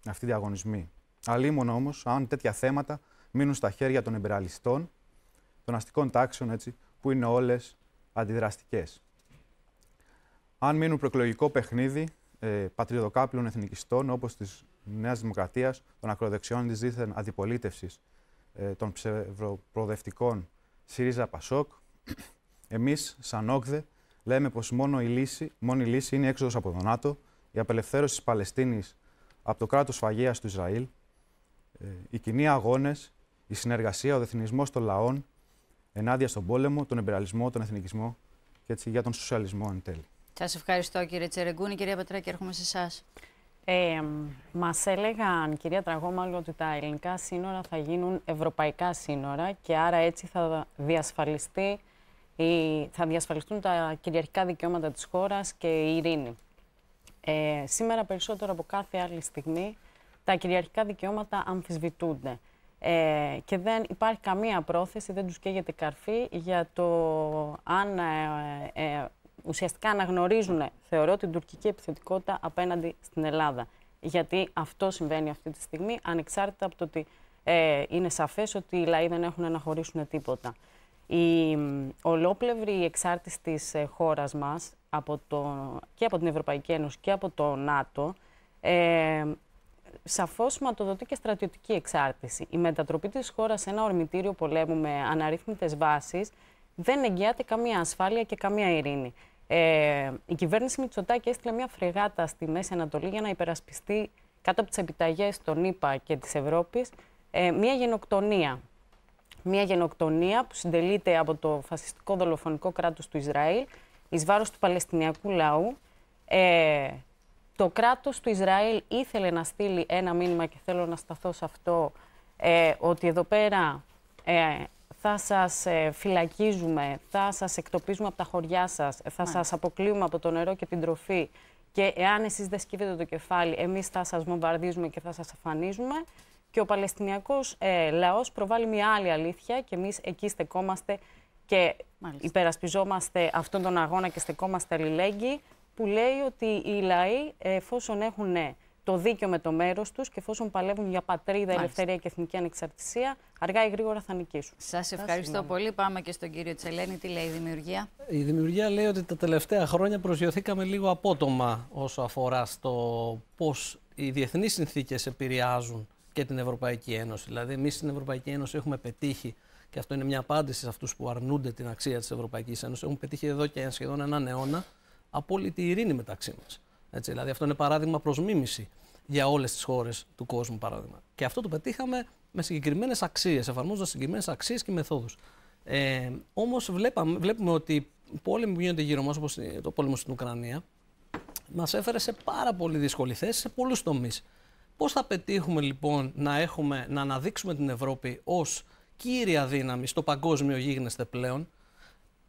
αυτοί οι διαγωνισμοί. Αλλήμον όμως, αν τέτοια θέματα μείνουν στα χέρια των εμπεραλιστών, των αστικών τάξεων, έτσι, που είναι όλες αντιδραστικές. Αν μείνουν προεκλογικό παιχνίδι ε, εθνικιστών, όπως της Νέας Δημοκρατίας, των ακροδεξιών της δίθεν αντιπολίτευσης, ε, των ψευροπροδευτικών συριζα ΣΥΡΙΖΑ-ΠΑΣΟΚ, εμείς σαν ΟΚΔΕ, λέμε πως μόνο η λύση, μόνη λύση είναι η έξοδος από τον ΝΑΤΟ, η απελευθέρωση της Παλαιστίνης από το κράτος φαγίας του Ισραήλ, οι ε, κοινοί αγώνες η συνεργασία, ο δεθνισμός των λαών ενάντια στον πόλεμο, τον εμπεραλισμό, τον εθνικισμό και έτσι για τον σοσιαλισμό εν τέλει. Σας ευχαριστώ κύριε Τσερεγκούνη. Κυρία Πατράκη, έρχομαι σε εσάς. Ε, Μας έλεγαν, κυρία Τραγόμαλο, ότι τα ελληνικά σύνορα θα γίνουν ευρωπαϊκά σύνορα και άρα έτσι θα διασφαλιστεί θα διασφαλιστούν τα κυριαρχικά δικαιώματα της χώρας και η ειρήνη. Ε, σήμερα περισσότερο από κάθε άλλη στιγμή τα κυριαρχικά δικαιώματα αμφισβητούνται ε, και δεν υπάρχει καμία πρόθεση, δεν τους καίγεται καρφί για το αν ε, ουσιαστικά αναγνωρίζουν, θεωρώ, την τουρκική επιθετικότητα απέναντι στην Ελλάδα. Γιατί αυτό συμβαίνει αυτή τη στιγμή, ανεξάρτητα από το ότι είναι σαφές ότι οι λαοί δεν έχουν να χωρίσουν τίποτα. Η ολόπλευρη εξάρτηση της ε, χώρας μας από το, και από την Ευρωπαϊκή Ένωση και από το ΝΑΤΟ ε, σαφώς σηματοδοτεί και στρατιωτική εξάρτηση. Η μετατροπή της χώρας σε ένα ορμητήριο πολέμου με αναρρύθμιτες βάσεις δεν εγγυάται καμία ασφάλεια και καμία ειρήνη. Ε, η κυβέρνηση Μητσοτάκη έστειλε μια φρεγάτα στη Μέση Ανατολή για να υπερασπιστεί κάτω από τις επιταγές των ΗΠΑ και της Ευρώπης ε, μια γενοκτονία μια γενοκτονία που συντελείται από το φασιστικό δολοφονικό κράτος του Ισραήλ εις βάρος του Παλαιστινιακού λαού. Ε, το κράτος του Ισραήλ ήθελε να στείλει ένα μήνυμα και θέλω να σταθώ σε αυτό ε, ότι εδώ πέρα ε, θα σας ε, φυλακίζουμε, θα σας εκτοπίζουμε από τα χωριά σας, ε, θα σας αποκλείουμε από το νερό και την τροφή και εάν εσείς δεν σκύβετε το κεφάλι, εμείς θα σας βομβαρδίζουμε και θα σας αφανίζουμε και ο Παλαιστινιακός ε, λαός προβάλλει μια άλλη αλήθεια και εμείς εκεί στεκόμαστε και Μάλιστα. υπερασπιζόμαστε αυτόν τον αγώνα και στεκόμαστε αλληλέγγυοι που λέει ότι οι λαοί εφόσον έχουν ε, το δίκαιο με το μέρος τους και εφόσον παλεύουν για πατρίδα, Μάλιστα. ελευθερία και εθνική ανεξαρτησία, αργά ή γρήγορα θα νικήσουν. Σας ευχαριστώ Σας πολύ. Πάμε και στον κύριο Τσελένη. Τι λέει η δημιουργία. Η δημιουργία λέει ότι τα τελευταία χρόνια προσγειωθήκαμε λίγο απότομα όσο αφορά στο πώς οι διεθνείς συνθήκες επηρεάζουν και την Ευρωπαϊκή Ένωση. Δηλαδή, εμείς στην Ευρωπαϊκή Ένωση έχουμε πετύχει, και αυτό είναι μια απάντηση σε αυτούς που αρνούνται την αξία της Ευρωπαϊκής Ένωσης, έχουμε πετύχει εδώ και σχεδόν έναν αιώνα απόλυτη ειρήνη μεταξύ μας. Δηλαδή, αυτό είναι παράδειγμα προς μίμηση για όλες τις χώρες του κόσμου, παράδειγμα. Και αυτό το πετύχαμε με συγκεκριμένες αξίες, εφαρμόζοντας συγκεκριμένες αξίες και μεθόδους. Ε, Όμως βλέπουμε ότι οι πόλεμοι που γίνονται γύρω μας, όπως το πόλεμο στην Ουκρανία, μας έφερε σε πάρα πολύ δύσκολη θέση σε πολλούς τομείς. Πώς θα πετύχουμε λοιπόν να, έχουμε, να αναδείξουμε την Ευρώπη ως κύρια δύναμη στο παγκόσμιο γίγνεσθε πλέον,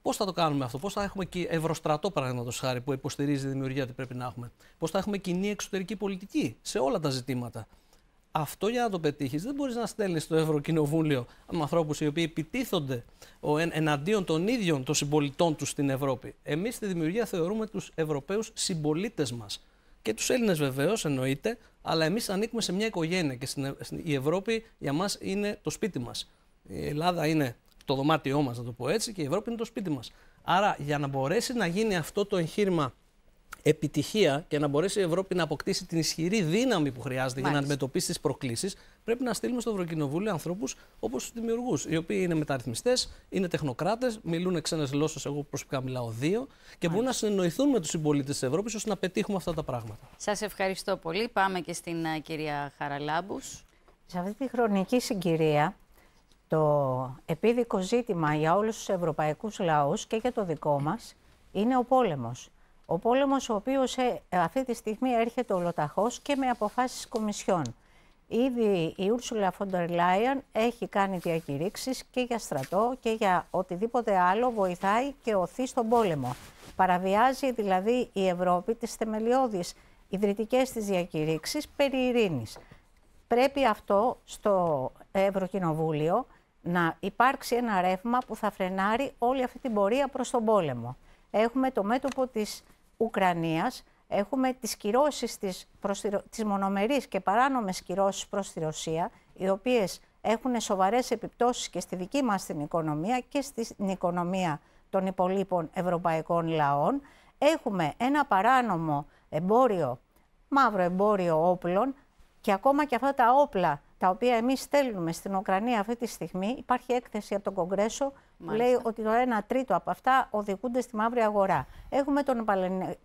Πώς θα το κάνουμε αυτό, πώς θα έχουμε και Ευρωστρατό, παραδείγματος χάρη, που υποστηρίζει τη δημιουργία ότι πρέπει να έχουμε, πώς θα έχουμε κοινή εξωτερική πολιτική σε όλα τα ζητήματα. Αυτό για να το πετύχεις, δεν μπορείς να στέλνεις στο Ευρωκοινοβούλιο ανθρώπους οι οποίοι επιτίθονται εναντίον των ίδιων των συμπολιτών τους στην Ευρώπη. Εμείς στη δημιουργία θεωρούμε τους Ευρωπαίους συμπολίτες μας και τους Έλληνες βεβαίως, εννοείται, αλλά εμείς ανήκουμε σε μια οικογένεια και ε, η Ευρώπη για μας είναι το σπίτι μας. Η Ελλάδα είναι το δωμάτιό μας, να το πω έτσι, και η Ευρώπη είναι το σπίτι μας. Άρα, για να μπορέσει να γίνει αυτό το εγχείρημα επιτυχία και να μπορέσει η Ευρώπη να αποκτήσει την ισχυρή δύναμη που χρειάζεται για να αντιμετωπίσει τις προκλήσεις, πρέπει να στείλουμε στο Ευρωκοινοβούλιο ανθρώπους όπως τους δημιουργούς, οι οποίοι είναι μεταρρυθμιστές, είναι τεχνοκράτες, μιλούν ξένες γλώσσες. Εγώ προσωπικά μιλάω δύο και Μάλιστα. μπορούν να συνεννοηθούν με τους συμπολίτες της Ευρώπης ώστε να πετύχουμε αυτά τα πράγματα. Σας ευχαριστώ πολύ. Πάμε και στην uh, κυρία Χαραλάμπους. Σε αυτή τη χρονική συγκυρία, το επίδικο ζήτημα για όλους τους ευρωπαϊκούς λαούς και για το δικό μας είναι ο πόλεμος. Ο πόλεμος ο οποίος ε, αυτή τη στιγμή έρχεται ολοταχώς και με αποφάσεις κομισιών. Ήδη η Ursula von der έχει κάνει διακηρύξεις και για στρατό και για οτιδήποτε άλλο βοηθάει και οθεί στον πόλεμο. Παραβιάζει δηλαδή η Ευρώπη τις θεμελιώδεις ιδρυτικές της διακηρύξεις περί ειρήνης. Πρέπει αυτό στο Ευρωκοινοβούλιο να υπάρξει ένα ρεύμα που θα φρενάρει όλη αυτή την πορεία προς τον πόλεμο. Έχουμε το μέτωπο της Ουκρανίας έχουμε τις κυρώσεις της, προς, και παράνομες κυρώσεις προς τη Ρωσία, οι οποίες έχουν σοβαρές επιπτώσεις και στη δική μας την οικονομία και στην οικονομία των υπολείπων ευρωπαϊκών λαών. Έχουμε ένα παράνομο εμπόριο, μαύρο εμπόριο όπλων και ακόμα και αυτά τα όπλα τα οποία εμείς στέλνουμε στην Ουκρανία αυτή τη στιγμή, υπάρχει έκθεση από τον Κογκρέσο Λέει ότι το 1 τρίτο από αυτά οδηγούνται στη μαύρη αγορά. Έχουμε τον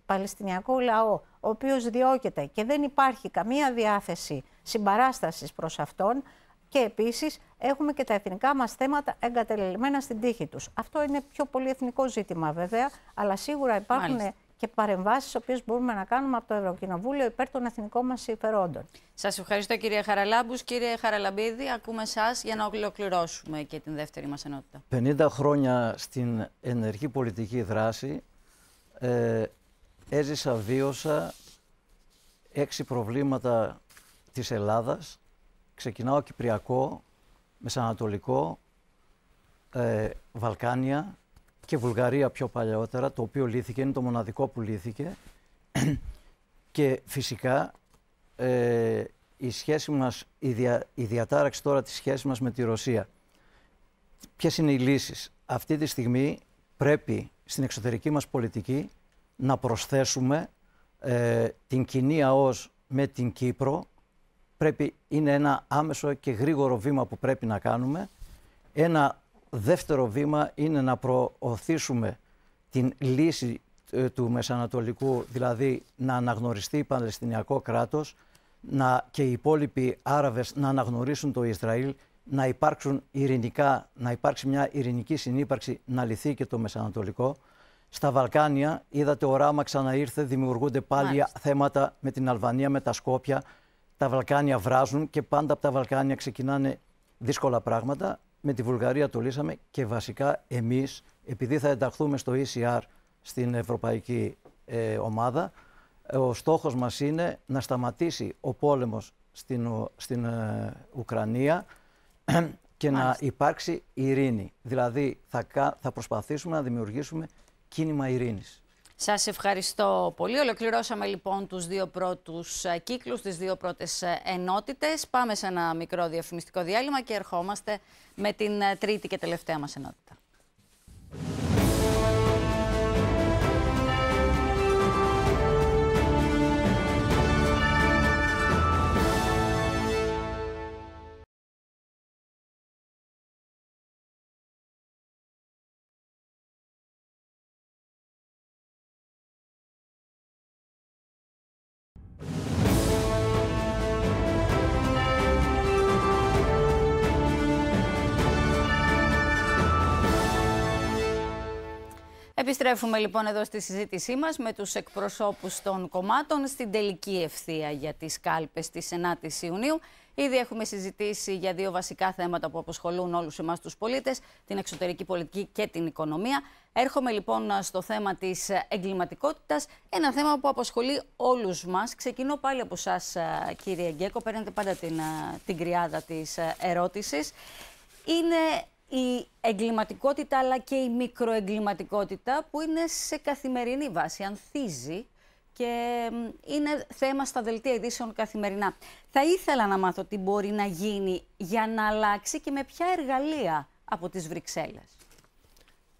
Παλαιστινιακό λαό, ο οποίος διώκεται και δεν υπάρχει καμία διάθεση συμπαράστασης προς αυτόν. Και επίσης έχουμε και τα εθνικά μας θέματα εγκατελελειμμένα στην τύχη τους. Αυτό είναι πιο πολύ εθνικό ζήτημα βέβαια, αλλά σίγουρα υπάρχουν και παρεμβάσεις, οποίες μπορούμε να κάνουμε από το Ευρωκοινοβούλιο υπέρ των εθνικών μας συμφερόντων. Σας ευχαριστώ, κύριε Χαραλάμπους. Κύριε Χαραλαμπίδη, ακούμε εσά για να ολοκληρώσουμε και την δεύτερη μας ενότητα. 50 χρόνια στην ενεργή πολιτική δράση ε, έζησα, βίωσα έξι προβλήματα της Ελλάδας. Ξεκινάω Κυπριακό, Μεσανατολικό, ε, Βαλκάνια, και Βουλγαρία πιο παλαιότερα, το οποίο λύθηκε, είναι το μοναδικό που λύθηκε. <clears throat> και φυσικά ε, η, σχέση μας, η, δια, διατάραξη τώρα της σχέσης μας με τη Ρωσία. Ποιες είναι οι λύσεις. Αυτή τη στιγμή πρέπει στην εξωτερική μας πολιτική να προσθέσουμε ε, την κοινή ΑΟΣ με την Κύπρο. Πρέπει, είναι ένα άμεσο και γρήγορο βήμα που πρέπει να κάνουμε. Ένα δεύτερο βήμα είναι να προωθήσουμε την λύση ε, του Μεσανατολικού, δηλαδή να αναγνωριστεί Παλαιστινιακό κράτος, να και οι υπόλοιποι Άραβες να αναγνωρίσουν το Ισραήλ, να υπάρξουν ειρηνικά, να υπάρξει μια ειρηνική συνύπαρξη, να λυθεί και το Μεσανατολικό. Στα Βαλκάνια, είδατε ο Ράμα ήρθε, δημιουργούνται πάλι θέματα με την Αλβανία, με τα Σκόπια. Τα Βαλκάνια βράζουν και πάντα από τα Βαλκάνια ξεκινάνε δύσκολα πράγματα με τη Βουλγαρία το λύσαμε και βασικά εμείς, επειδή θα ενταχθούμε στο ECR στην Ευρωπαϊκή ε, Ομάδα, ο στόχος μας είναι να σταματήσει ο πόλεμος στην, στην ε, Ουκρανία <clears throat> και να υπάρξει ειρήνη. Δηλαδή θα, θα προσπαθήσουμε να δημιουργήσουμε κίνημα ειρήνης. Σας ευχαριστώ πολύ. Ολοκληρώσαμε λοιπόν τους δύο πρώτους ε, κύκλους, τις δύο πρώτες ε, ενότητες. Πάμε σε ένα μικρό διαφημιστικό διάλειμμα και ερχόμαστε με την ε, τρίτη και τελευταία μας ενότητα. Επιστρέφουμε λοιπόν εδώ στη συζήτησή μας με τους εκπροσώπους των κομμάτων στην τελική ευθεία για τις κάλπες της 9ης Ιουνίου. Ήδη έχουμε συζητήσει για δύο βασικά θέματα που αποσχολούν όλους εμάς τους πολίτες, την εξωτερική πολιτική και την οικονομία. Έρχομαι λοιπόν στο θέμα της εγκληματικότητας, ένα θέμα που απασχολεί όλους μας. Ξεκινώ πάλι από εσά, κύριε Γκέκο, παίρνετε πάντα την, ε, την κρυάδα της ε, ερώτησης. Είναι η εγκληματικότητα αλλά και η μικροεγκληματικότητα που είναι σε καθημερινή βάση, ανθίζει και είναι θέμα στα δελτία ειδήσεων καθημερινά. Θα ήθελα να μάθω τι μπορεί να γίνει για να αλλάξει και με ποια εργαλεία από τις Βρυξέλλες.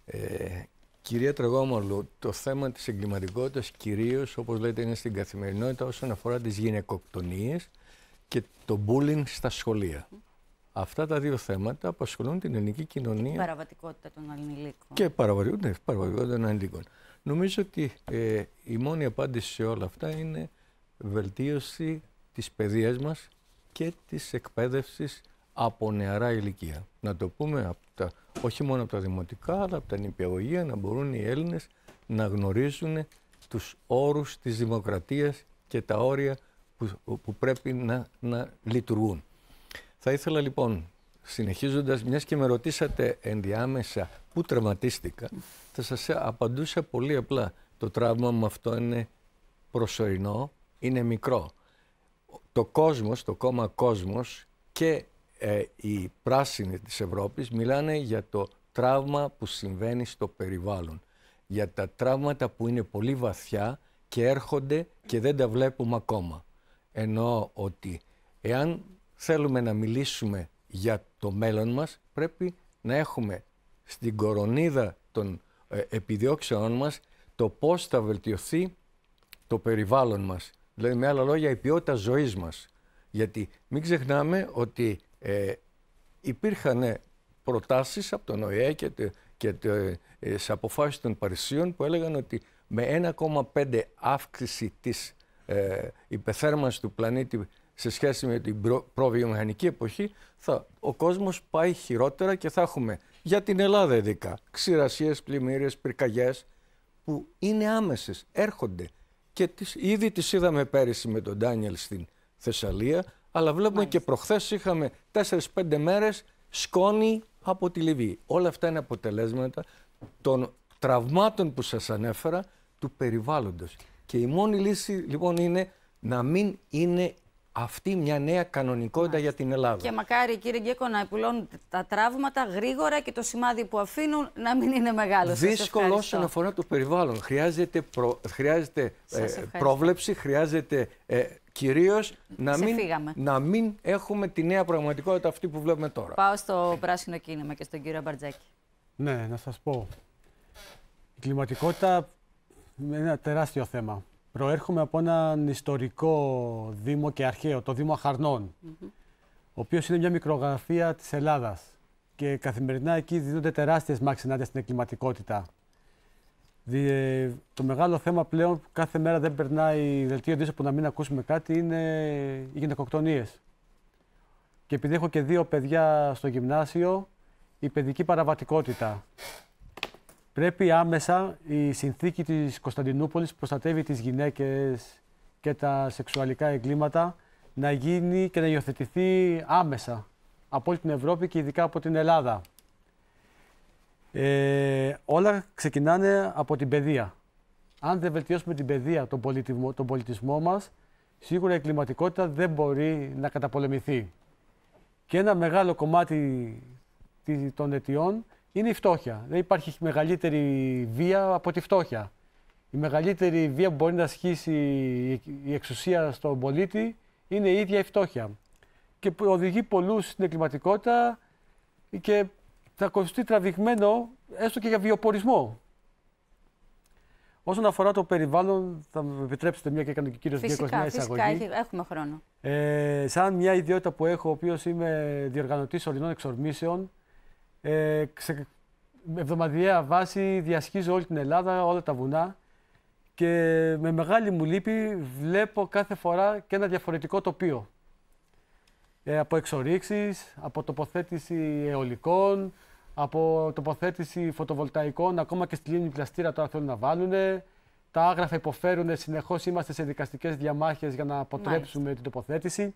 Ε, κυρία Τρογόμολου, το θέμα της εγκληματικότητας κυρίως, όπως λέτε, είναι στην καθημερινότητα όσον αφορά τις γυναικοκτονίες και το bullying στα σχολεία. Αυτά τα δύο θέματα απασχολούν την ελληνική κοινωνία. την παραβατικότητα των ανηλίκων. Και την ναι, παραβατικότητα των ανηλίκων. Νομίζω ότι ε, η μόνη απάντηση σε όλα αυτά είναι βελτίωση της παιδείας μας και της εκπαίδευσης από νεαρά ηλικία. Να το πούμε από τα, όχι μόνο από τα δημοτικά, αλλά από τα νηπιαγωγεία, να μπορούν οι Έλληνες να γνωρίζουν τους όρους της δημοκρατίας και τα όρια που, που πρέπει να, να λειτουργούν. Θα ήθελα λοιπόν, συνεχίζοντας, μιας και με ρωτήσατε ενδιάμεσα πού τραυματίστηκα, θα σας απαντούσα πολύ απλά. Το τραύμα μου αυτό είναι προσωρινό, είναι μικρό. Το κόσμος, το κόμμα κόσμος και ε, οι πράσινοι της Ευρώπης μιλάνε για το τραύμα που συμβαίνει στο περιβάλλον. Για τα τραύματα που είναι πολύ βαθιά και έρχονται και δεν τα βλέπουμε ακόμα. Εννοώ ότι εάν θέλουμε να μιλήσουμε για το μέλλον μας, πρέπει να έχουμε στην κορονίδα των ε, επιδιώξεών μας το πώς θα βελτιωθεί το περιβάλλον μας. Δηλαδή, με άλλα λόγια, η ποιότητα ζωής μας. Γιατί μην ξεχνάμε ότι ε, υπήρχαν προτάσεις από τον ΟΗΕ και, τε, και ε, σε αποφάσεις των Παρισίων που έλεγαν ότι με 1,5 αύξηση της ε, του πλανήτη σε σχέση με την προ, προβιομηχανική εποχή, θα, ο κόσμος πάει χειρότερα και θα έχουμε για την Ελλάδα ειδικά ξηρασίες, πλημμύρες, πυρκαγιές που είναι άμεσες, έρχονται. Και τις, ήδη τις είδαμε πέρυσι με τον Ντάνιελ στην Θεσσαλία, αλλά βλέπουμε και προχθές είχαμε 4-5 μέρες σκόνη από τη Λιβύη. Όλα αυτά είναι αποτελέσματα των τραυμάτων που σας ανέφερα του περιβάλλοντος. Και η μόνη λύση λοιπόν είναι να μην είναι αυτή μια νέα κανονικότητα για την Ελλάδα. Και μακάρι, κύριε Γκέκο, να επιλώνουν τα τραύματα γρήγορα και το σημάδι που αφήνουν να μην είναι μεγάλο. Δύσκολο όσον αφορά το περιβάλλον. Χρειάζεται, προ... χρειάζεται ε, πρόβλεψη, χρειάζεται ε, κυρίως να, μην... να μην έχουμε τη νέα πραγματικότητα αυτή που βλέπουμε τώρα. Πάω στο πράσινο κίνημα και στον κύριο Μπαρτζάκη. Ναι, να σας πω. Η κλιματικότητα είναι ένα τεράστιο θέμα. Προέρχομαι από έναν ιστορικό δήμο και αρχαίο, το Δήμο Αχαρνών, mm ο οποίος είναι μια μικρογραφία της Ελλάδας και καθημερινά εκεί δίνονται τεράστιες μάξινάδια στην εγκληματικότητα. Ε, το μεγάλο θέμα πλέον που κάθε μέρα δεν περνάει δελτίο δύο που να μην ακούσουμε κάτι είναι οι γυναικοκτονίες. Και επειδή έχω και δύο παιδιά στο γυμνάσιο, η παιδική παραβατικότητα πρέπει άμεσα η συνθήκη της Κωνσταντινούπολης που προστατεύει τις γυναίκες και τα σεξουαλικά εγκλήματα να γίνει και να υιοθετηθεί άμεσα από όλη την Ευρώπη και ειδικά από την Ελλάδα. Ε, όλα ξεκινάνε από την παιδεία. Αν δεν βελτιώσουμε την παιδεία, τον πολιτισμό, τον πολιτισμό μας, σίγουρα η κλιματικότητα δεν μπορεί να καταπολεμηθεί. Και ένα μεγάλο κομμάτι των αιτιών είναι η φτώχεια. Δεν υπάρχει μεγαλύτερη βία από τη φτώχεια. Η μεγαλύτερη βία που μπορεί να ασχίσει η εξουσία στον πολίτη είναι η ίδια η φτώχεια. Και οδηγεί πολλούς στην εγκληματικότητα και θα κοστίσει τραβηγμένο έστω και για βιοπορισμό. Όσον αφορά το περιβάλλον, θα με επιτρέψετε μια και έκανε και ο κύριος Γκέκος μια εισαγωγή. Φυσικά, έχουμε χρόνο. Ε, σαν μια ιδιότητα που έχω, ο οποίος είμαι διοργανωτής ορεινών εξορμήσεων, ε, σε Εβδομαδιαία βάση διασχίζω όλη την Ελλάδα, όλα τα βουνά και με μεγάλη μου λύπη βλέπω κάθε φορά και ένα διαφορετικό τοπίο. Ε, από εξορίξεις, από τοποθέτηση αιωλικών, από τοποθέτηση φωτοβολταϊκών, ακόμα και στη λίμνη πλαστήρα τώρα θέλουν να βάλουν. Τα άγραφα υποφέρουν, συνεχώς είμαστε σε δικαστικές διαμάχες για να αποτρέψουμε την τοποθέτηση.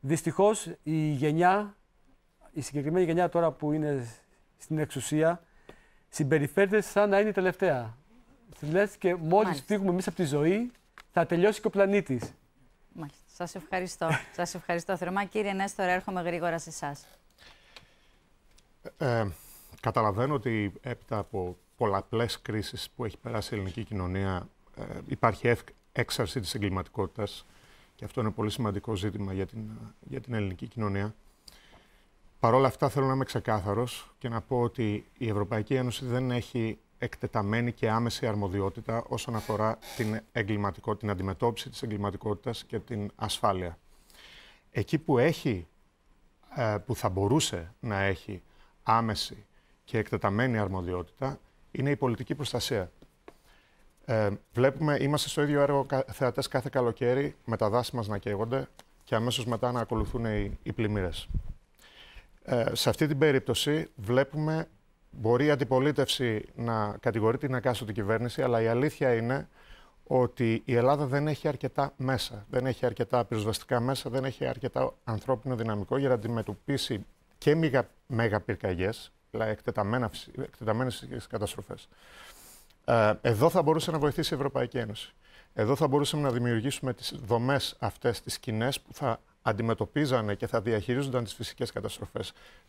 Δυστυχώς η γενιά η συγκεκριμένη γενιά τώρα που είναι στην εξουσία συμπεριφέρεται σαν να είναι η τελευταία. Τη και μόλις φύγουμε εμείς από τη ζωή, θα τελειώσει και ο πλανήτης. Μάλιστα. Σας ευχαριστώ. Σας ευχαριστώ θερμά. Κύριε Νέστορ, έρχομαι γρήγορα σε εσάς. Ε, ε, καταλαβαίνω ότι έπειτα από πολλαπλές κρίσεις που έχει περάσει η ελληνική κοινωνία ε, υπάρχει έξαρση της εγκληματικότητας και αυτό είναι πολύ σημαντικό ζήτημα για την, για την ελληνική κοινωνία. Παρ' όλα αυτά θέλω να είμαι ξεκάθαρος και να πω ότι η Ευρωπαϊκή Ένωση δεν έχει εκτεταμένη και άμεση αρμοδιότητα όσον αφορά την, εγκληματικό, την αντιμετώπιση της εγκληματικότητας και την ασφάλεια. Εκεί που έχει, ε, που θα μπορούσε να έχει άμεση και εκτεταμένη αρμοδιότητα είναι η πολιτική προστασία. Ε, βλέπουμε, είμαστε στο ίδιο έργο θεατές κάθε καλοκαίρι, με τα δάση μας να καίγονται και αμέσως μετά να ακολουθούν οι, οι ε, σε αυτή την περίπτωση βλέπουμε μπορεί η αντιπολίτευση να κατηγορεί την ακάστοτη κυβέρνηση, αλλά η αλήθεια είναι ότι η Ελλάδα δεν έχει αρκετά μέσα. Δεν έχει αρκετά πυροσβεστικά μέσα, δεν έχει αρκετά ανθρώπινο δυναμικό για να αντιμετωπίσει και πυρκαγιέ, δηλαδή εκτεταμένε καταστροφές. Ε, εδώ θα μπορούσε να βοηθήσει η Ευρωπαϊκή Ένωση. Εδώ θα μπορούσαμε να δημιουργήσουμε τις δομές αυτές, τις κοινέ που θα αντιμετωπίζανε και θα διαχειρίζονταν τις φυσικές καταστροφές.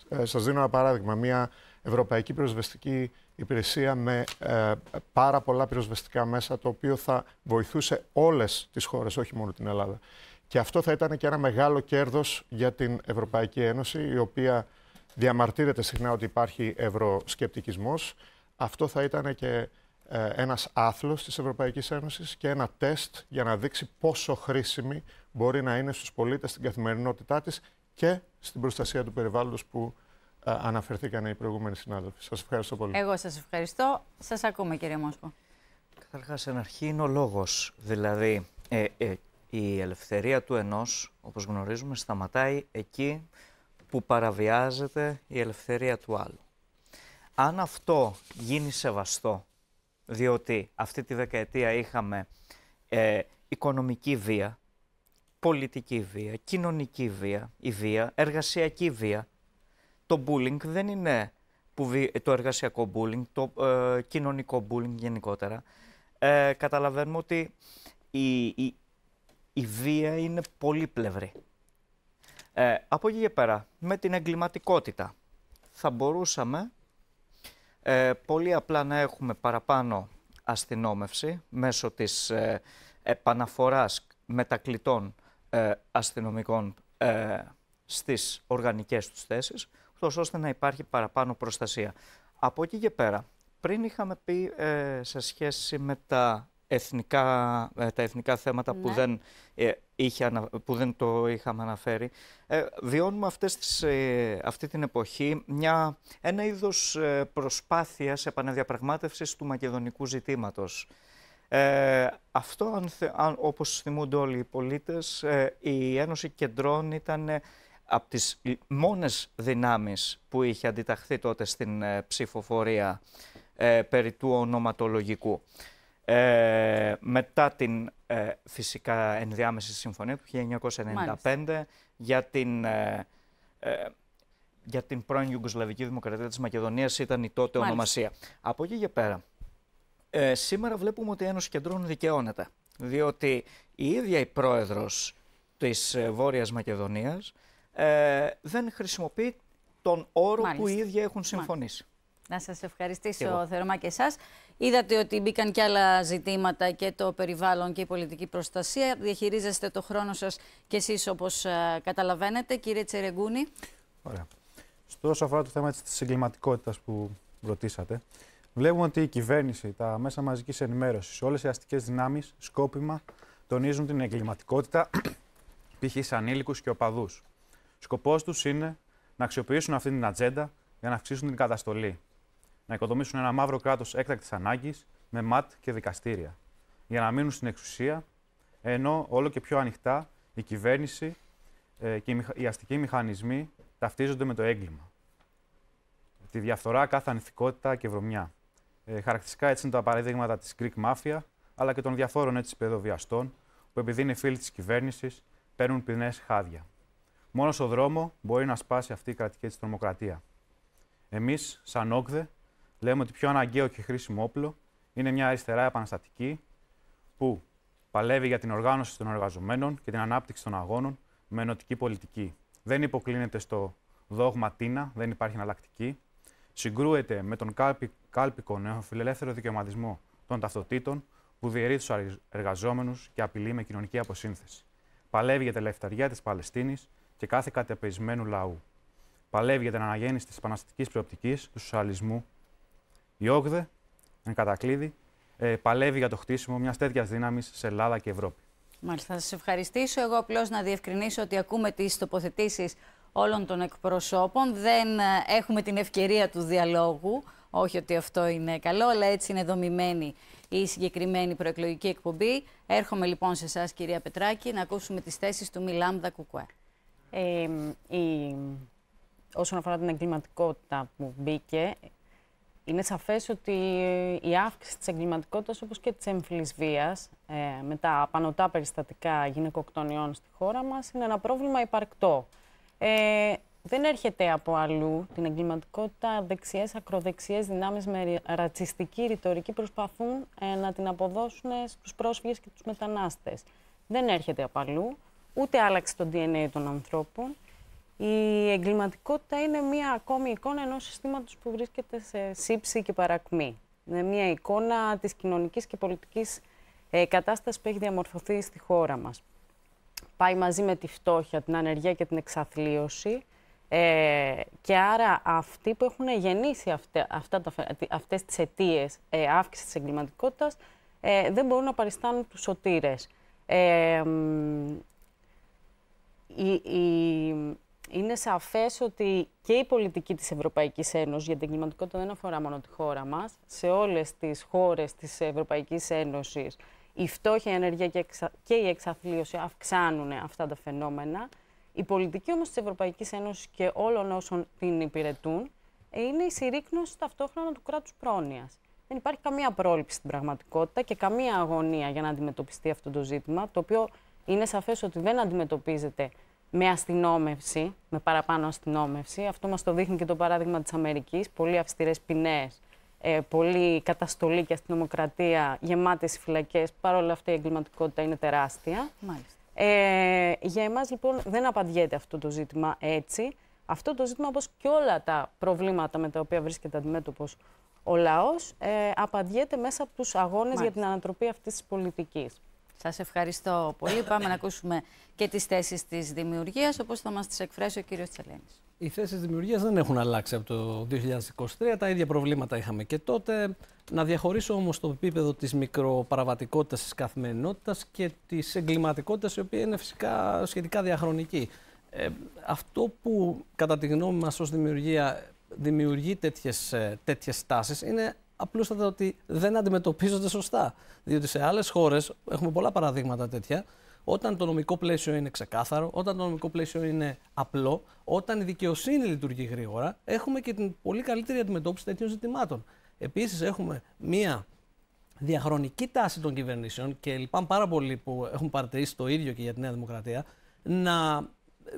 Ε, Σας δίνω ένα παράδειγμα. Μια ευρωπαϊκή πυροσβεστική υπηρεσία με ε, πάρα πολλά πυροσβεστικά μέσα, το οποίο θα βοηθούσε όλες τις χώρες, όχι μόνο την Ελλάδα. Και αυτό θα ήταν και ένα μεγάλο κέρδος για την Ευρωπαϊκή Ένωση, η οποία διαμαρτύρεται συχνά ότι υπάρχει ευρωσκεπτικισμός. Αυτό θα ήταν και ε, ένας άθλος της Ευρωπαϊκής Ένωσης και ένα τεστ για να δείξει πόσο χρήσιμη μπορεί να είναι στους πολίτες στην καθημερινότητά της και στην προστασία του περιβάλλοντος που ε, αναφερθήκαν οι προηγούμενοι συνάδελφοι. Σας ευχαριστώ πολύ. Εγώ σας ευχαριστώ. Σας ακούμε κύριε Μόσπο. Καταρχάς, εν αρχή είναι ο λόγος. Δηλαδή, ε, η ελευθερία του ενός, όπως γνωρίζουμε, σταματάει εκεί που παραβιάζεται η ελευθερία του άλλου. Αν αυτό γίνει σεβαστό διότι αυτή τη δεκαετία είχαμε ε, οικονομική βία, πολιτική βία, κοινωνική βία, η βία, εργασιακή βία. Το bullying δεν είναι που, το εργασιακό bullying, το ε, κοινωνικό bullying γενικότερα. Ε, καταλαβαίνουμε ότι η, βία είναι πολύπλευρη. Ε, από εκεί και πέρα, με την εγκληματικότητα θα μπορούσαμε ε, πολύ απλά να έχουμε παραπάνω αστυνόμευση μέσω της ε, επαναφοράς μετακλητών ε, αστυνομικών ε, στις οργανικές τους θέσεις, ώστε να υπάρχει παραπάνω προστασία. Από εκεί και πέρα, πριν είχαμε πει ε, σε σχέση με τα εθνικά, ε, τα εθνικά θέματα που, ναι. δεν, ε, που δεν το είχαμε αναφέρει. Ε, βιώνουμε αυτές τις, ε, αυτή την εποχή μια, ένα είδος προσπάθειας επαναδιαπραγμάτευσης του μακεδονικού ζητήματος. αυτό, αν, αν, όπως θυμούνται όλοι οι πολίτες, η Ένωση Κεντρών ήταν από τις μόνες δυνάμεις που είχε αντιταχθεί τότε στην ψηφοφορία περί του ονοματολογικού. Ε, μετά την ε, φυσικά ενδιάμεση συμφωνία του 1995 για την, ε, για την πρώην Ιουγκοσλαβική Δημοκρατία της Μακεδονίας ήταν η τότε ονομασία. Από εκεί και πέρα, σήμερα βλέπουμε ότι η Ένωση Κεντρών δικαιώνεται, διότι η ίδια η πρόεδρος της Βόρειας Μακεδονίας δεν χρησιμοποιεί τον όρο που οι ίδιοι έχουν συμφωνήσει. Να σας ευχαριστήσω θερμά και εσάς. Είδατε ότι μπήκαν και άλλα ζητήματα και το περιβάλλον και η πολιτική προστασία. Διαχειρίζεστε το χρόνο σας και εσείς όπως ε, καταλαβαίνετε. Κύριε Τσερεγκούνη. Ωραία. Στο όσο αφορά το θέμα της εγκληματικότητας που ρωτήσατε, βλέπουμε ότι η κυβέρνηση, τα μέσα μαζικής ενημέρωσης, όλες οι αστικές δυνάμεις σκόπιμα τονίζουν την εγκληματικότητα <clears throat> π.χ. ανήλικους και οπαδούς. Σκοπός τους είναι να αξιοποιήσουν αυτή την ατζέντα για να αυξήσουν την καταστολή να οικοδομήσουν ένα μαύρο κράτος έκτακτης ανάγκης με ΜΑΤ και δικαστήρια, για να μείνουν στην εξουσία, ενώ όλο και πιο ανοιχτά η κυβέρνηση ε, και οι αστικοί μηχανισμοί ταυτίζονται με το έγκλημα. Τη διαφθορά, κάθε ανηθικότητα και βρωμιά. Ε, χαρακτηριστικά έτσι είναι τα παραδείγματα της Greek Mafia, αλλά και των διαφόρων έτσι παιδοβιαστών, που επειδή είναι φίλοι της κυβέρνησης, παίρνουν ποινές χάδια. Μόνος στο δρόμος μπορεί να σπάσει αυτή η κρατική της τρομοκρατία. Εμείς, σαν όκδε, λέμε ότι πιο αναγκαίο και χρήσιμο όπλο είναι μια αριστερά επαναστατική που παλεύει για την οργάνωση των εργαζομένων και την ανάπτυξη των αγώνων με ενωτική πολιτική. Δεν υποκλίνεται στο δόγμα Τίνα, δεν υπάρχει εναλλακτική. Συγκρούεται με τον κάλπικο νεοφιλελεύθερο δικαιωματισμό των ταυτοτήτων που διαιρεί τους εργαζόμενους και απειλεί με κοινωνική αποσύνθεση. Παλεύει για τη ελευθερία της Παλαιστίνης και κάθε κατεπεισμένου λαού. Παλεύει για την αναγέννηση της επαναστατικής προοπτικής του σοσιαλισμού η ΟΚΔΕ, εν κατακλείδη, ε, παλεύει για το χτίσιμο μιας τέτοιας δύναμης σε Ελλάδα και Ευρώπη. Μάλιστα, θα σας ευχαριστήσω. Εγώ απλώς να διευκρινίσω ότι ακούμε τις τοποθετήσεις όλων των εκπροσώπων. Δεν ε, έχουμε την ευκαιρία του διαλόγου. Όχι ότι αυτό είναι καλό, αλλά έτσι είναι δομημένη η συγκεκριμένη προεκλογική εκπομπή. Έρχομαι λοιπόν σε εσάς, κυρία Πετράκη, να ακούσουμε τις θέσεις του Μιλάμδα Κουκουέ. Ε, η... Όσον αφορά την εγκληματικότητα που μπήκε, είναι σαφές ότι η αύξηση της εγκληματικότητας, όπως και της έμφυλης βίας ε, με τα πανωτά περιστατικά γυναικοκτονιών στη χώρα μας είναι ένα πρόβλημα υπαρκτό. Ε, δεν έρχεται από αλλού την εγκληματικότητα. Δεξιές, ακροδεξιές δυνάμεις με ρατσιστική ρητορική προσπαθούν ε, να την αποδώσουν στους πρόσφυγες και τους μετανάστες. Δεν έρχεται από αλλού, ούτε άλλαξε το DNA των ανθρώπων. Η εγκληματικότητα είναι μία ακόμη εικόνα ενός συστήματος που βρίσκεται σε σύψη και παρακμή. Είναι μία εικόνα της κοινωνικής και πολιτικής ε, κατάστασης που έχει διαμορφωθεί στη χώρα μας. Πάει μαζί με τη φτώχεια, την ανεργία και την εξαθλίωση. Ε, και άρα αυτοί που έχουν γεννήσει αυτά, αυτά τα, αυτές τις αιτίες ε, αύξησης της εγκληματικότητας ε, δεν μπορούν να παριστάνουν τους σωτήρες. Ε, η, είναι σαφές ότι και η πολιτική της Ευρωπαϊκής Ένωσης για την κλιματικότητα δεν αφορά μόνο τη χώρα μας. Σε όλες τις χώρες της Ευρωπαϊκής Ένωσης η φτώχεια, η ενέργεια και η εξαθλίωση αυξάνουν αυτά τα φαινόμενα. Η πολιτική όμως της Ευρωπαϊκής Ένωσης και όλων όσων την υπηρετούν είναι η συρρήκνωση ταυτόχρονα του κράτους πρόνοιας. Δεν υπάρχει καμία πρόληψη στην πραγματικότητα και καμία αγωνία για να αντιμετωπιστεί αυτό το ζήτημα, το οποίο είναι σαφές ότι δεν αντιμετωπίζεται με αστυνόμευση, με παραπάνω αστυνόμευση. Αυτό μας το δείχνει και το παράδειγμα της Αμερικής. Πολύ αυστηρές ποινές, ε, πολύ καταστολή και αστυνομοκρατία, γεμάτες φυλακές. παρόλα όλα αυτά η εγκληματικότητα είναι τεράστια. Ε, για εμάς λοιπόν δεν απαντιέται αυτό το ζήτημα έτσι. Αυτό το ζήτημα, όπως και όλα τα προβλήματα με τα οποία βρίσκεται αντιμέτωπος ο λαός, ε, απαντιέται μέσα από τους αγώνες για την ανατροπή αυτής της πολιτικής. Σας ευχαριστώ πολύ. Πάμε να ακούσουμε και τις θέσεις της δημιουργίας, όπως θα μας τις εκφράσει ο κύριος Τσελένης. Οι θέσεις δημιουργίας δεν έχουν αλλάξει από το 2023. Τα ίδια προβλήματα είχαμε και τότε. Να διαχωρίσω όμως το επίπεδο της μικροπαραβατικότητας της καθημερινότητας και της εγκληματικότητας, η οποία είναι φυσικά σχετικά διαχρονική. Ε, αυτό που κατά τη γνώμη μας ως δημιουργία δημιουργεί τέτοιες, ε, τέτοιες τάσεις είναι απλούστατα ότι δεν αντιμετωπίζονται σωστά. Διότι σε άλλες χώρες, έχουμε πολλά παραδείγματα τέτοια, όταν το νομικό πλαίσιο είναι ξεκάθαρο, όταν το νομικό πλαίσιο είναι απλό, όταν η δικαιοσύνη λειτουργεί γρήγορα, έχουμε και την πολύ καλύτερη αντιμετώπιση τέτοιων ζητημάτων. Επίσης, έχουμε μία διαχρονική τάση των κυβερνήσεων και λυπάμαι πάρα πολύ που έχουν παρατηρήσει το ίδιο και για τη Νέα Δημοκρατία να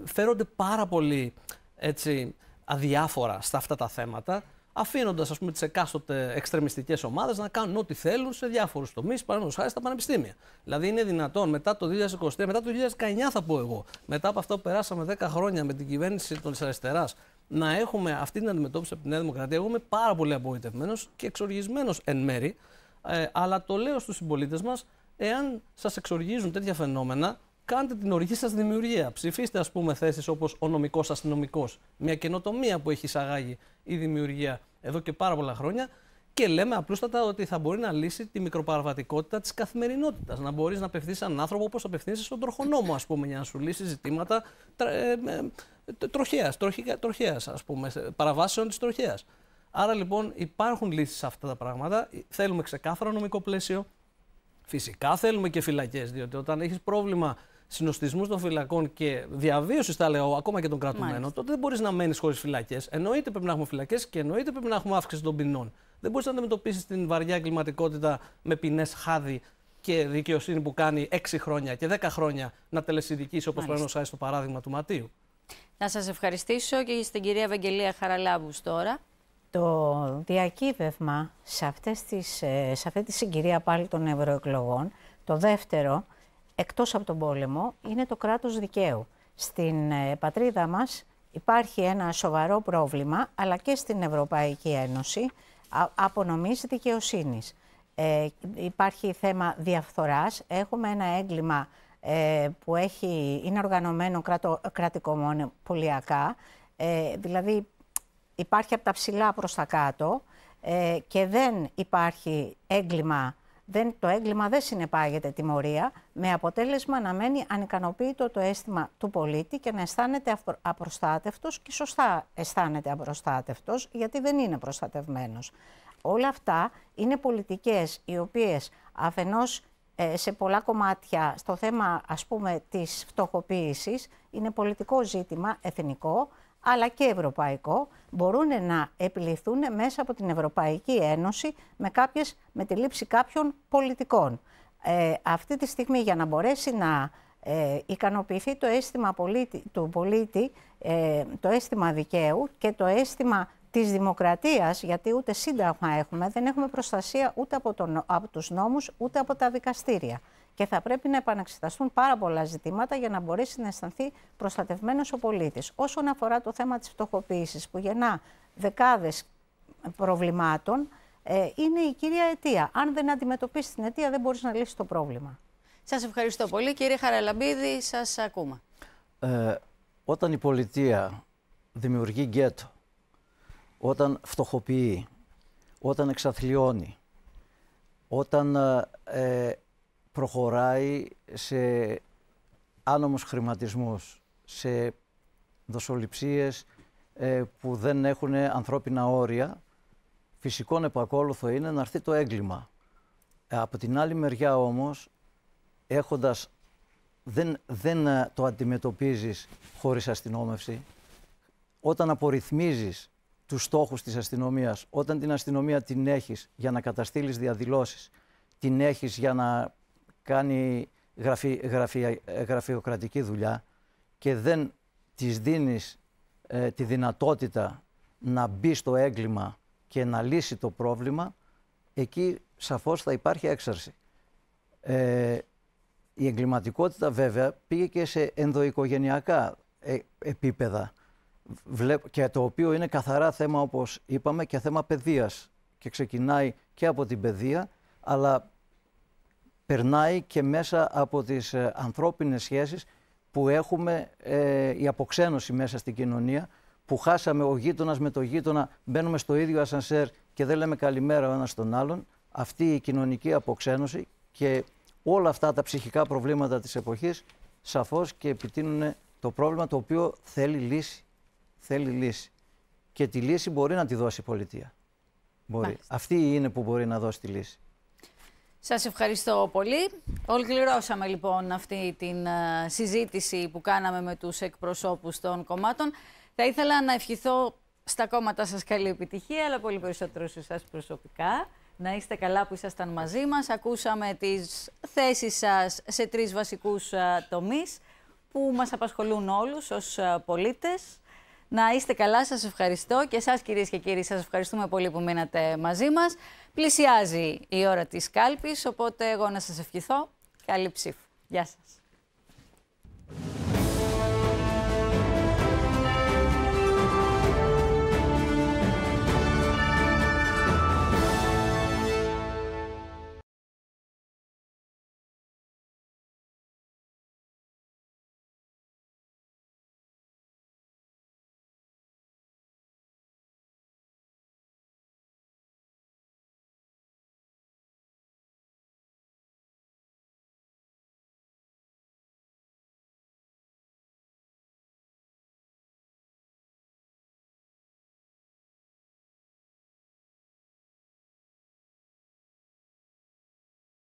φέρονται πάρα πολύ έτσι, αδιάφορα στα αυτά τα θέματα αφήνοντας τις εκάστοτε εξτρεμιστικές ομάδες να κάνουν ό,τι θέλουν σε διάφορους τομείς, παραδείγματος χάρη στα πανεπιστήμια. Δηλαδή, είναι δυνατόν μετά το 2023, μετά το 2019, θα πω εγώ, μετά από αυτό που περάσαμε 10 χρόνια με την κυβέρνηση της αριστεράς, να έχουμε αυτή την αντιμετώπιση από τη Νέα Δημοκρατία. Εγώ είμαι πάρα πολύ απογοητευμένος και εξοργισμένος εν μέρη, ε, αλλά το λέω στους συμπολίτες μας, εάν σας εξοργίζουν τέτοια φαινόμενα, κάντε την οργή σας δημιουργία. Ψηφίστε, ας πούμε, θέσεις όπως ο νομικός αστυνομικός. Μια καινοτομία που έχει εισαγάγει η δημιουργία εδώ και πάρα πολλά χρόνια. Και λέμε απλούστατα ότι θα μπορεί να λύσει τη μικροπαραβατικότητα της καθημερινότητας. Να μπορείς να απευθύνεις έναν άνθρωπο όπως απευθύνει στον τροχονόμο, ας πούμε, για να σου λύσει ζητήματα τροχέα, τροχέας, ας πούμε, παραβάσεων της τροχέας. Άρα λοιπόν υπάρχουν λύσεις σε αυτά τα πράγματα. Ε, θέλουμε ξεκάθαρο νομικό πλαίσιο. Φυσικά θέλουμε και φυλακές, διότι όταν έχεις πρόβλημα συνοστισμούς των φυλακών και διαβίωσης, τα λέω, ακόμα και των κρατουμένων, τότε δεν μπορείς να μένεις χωρίς φυλακές. Εννοείται πρέπει να έχουμε φυλακές και εννοείται πρέπει να έχουμε αύξηση των ποινών. Δεν μπορείς να αντιμετωπίσεις την βαριά εγκληματικότητα με ποινές χάδι και δικαιοσύνη που κάνει 6 χρόνια και 10 χρόνια να τελεσυδικήσει όπω πρέπει να στο παράδειγμα του Ματίου. Να σας ευχαριστήσω και στην κυρία Ευαγγελία Χαραλάμπους τώρα. Το διακύβευμα σε, τις, ε, σε αυτή τη συγκυρία πάλι των ευρωεκλογών, το δεύτερο, εκτός από τον πόλεμο είναι το κράτος δικαίου. Στην ε, πατρίδα μας υπάρχει ένα σοβαρό πρόβλημα, αλλά και στην Ευρωπαϊκή Ένωση, απονομής δικαιοσύνης. Ε, υπάρχει θέμα διαφθοράς. Έχουμε ένα έγκλημα ε, που έχει, είναι οργανωμένο κρατο, πολιακά, Ε, δηλαδή υπάρχει από τα ψηλά προς τα κάτω ε, και δεν υπάρχει έγκλημα δεν, το έγκλημα δεν συνεπάγεται τιμωρία, με αποτέλεσμα να μένει ανικανοποίητο το αίσθημα του πολίτη και να αισθάνεται απροστάτευτος και σωστά αισθάνεται απροστάτευτος, γιατί δεν είναι προστατευμένος. Όλα αυτά είναι πολιτικές οι οποίες αφενός ε, σε πολλά κομμάτια στο θέμα ας πούμε της φτωχοποίησης είναι πολιτικό ζήτημα εθνικό αλλά και ευρωπαϊκό, μπορούν να επιληθούν μέσα από την Ευρωπαϊκή Ένωση με, κάποιες, με τη λήψη κάποιων πολιτικών. Ε, αυτή τη στιγμή για να μπορέσει να ε, ικανοποιηθεί το αίσθημα του πολίτη, ε, το αίσθημα δικαίου και το αίσθημα της δημοκρατίας, γιατί ούτε σύνταγμα έχουμε, δεν έχουμε προστασία ούτε από, τον, από τους νόμους, ούτε από τα δικαστήρια και θα πρέπει να επαναξεταστούν πάρα πολλά ζητήματα για να μπορέσει να αισθανθεί προστατευμένος ο πολίτης. Όσον αφορά το θέμα της φτωχοποίησης, που γεννά δεκάδες προβλημάτων, ε, είναι η κύρια αιτία. Αν δεν αντιμετωπίσει την αιτία, δεν μπορείς να λύσεις το πρόβλημα. Σας ευχαριστώ πολύ, κύριε Χαραλαμπίδη. Σας ακούμε. Ε, όταν η πολιτεία δημιουργεί γκέτο, όταν φτωχοποιεί, όταν εξαθλιώνει, όταν ε, ε προχωράει σε άνομους χρηματισμούς, σε δοσοληψίες ε, που δεν έχουν ανθρώπινα όρια, Φυσικόν επακόλουθο είναι να έρθει το έγκλημα. Ε, από την άλλη μεριά όμως, έχοντας, δεν, δεν ε, το αντιμετωπίζεις χωρίς αστυνόμευση, όταν απορριθμίζεις τους στόχους της αστυνομίας, όταν την αστυνομία την έχεις για να καταστήλεις διαδηλώσεις, την έχεις για να κάνει γραφειοκρατική δουλειά και δεν της δίνεις ε, τη δυνατότητα να μπει στο έγκλημα και να λύσει το πρόβλημα, εκεί σαφώς θα υπάρχει έξαρση. Ε, η εγκληματικότητα βέβαια πήγε και σε ενδοοικογενειακά ε, επίπεδα και το οποίο είναι καθαρά θέμα όπως είπαμε και θέμα παιδείας και ξεκινάει και από την παιδεία αλλά περνάει και μέσα από τις ε, ανθρώπινες σχέσεις που έχουμε ε, η αποξένωση μέσα στην κοινωνία, που χάσαμε ο γείτονας με το γείτονα, μπαίνουμε στο ίδιο ασανσέρ και δεν λέμε καλημέρα ο ένας τον άλλον. Αυτή η κοινωνική αποξένωση και όλα αυτά τα ψυχικά προβλήματα της εποχής σαφώς και επιτείνουν το πρόβλημα το οποίο θέλει λύση. Θέλει λύση. Και τη λύση μπορεί να τη δώσει η πολιτεία. Αυτή είναι που μπορεί να δώσει τη λύση. Σας ευχαριστώ πολύ. Ολοκληρώσαμε λοιπόν αυτή την ε, συζήτηση που κάναμε με τους εκπροσώπους των κομμάτων. Θα ήθελα να ευχηθώ στα κόμματα σας καλή επιτυχία, αλλά πολύ περισσότερο σε προσωπικά. Να είστε καλά που ήσασταν μαζί μας. Ακούσαμε τις θέσεις σας σε τρεις βασικούς ε, τομείς που μας απασχολούν όλους ως ε, πολίτες. Να είστε καλά, σας ευχαριστώ και εσάς κυρίες και κύριοι σας ευχαριστούμε πολύ που μείνατε μαζί μας. Πλησιάζει η ώρα της κάλπης, οπότε εγώ να σας ευχηθώ. Καλή ψήφου. Γεια σας.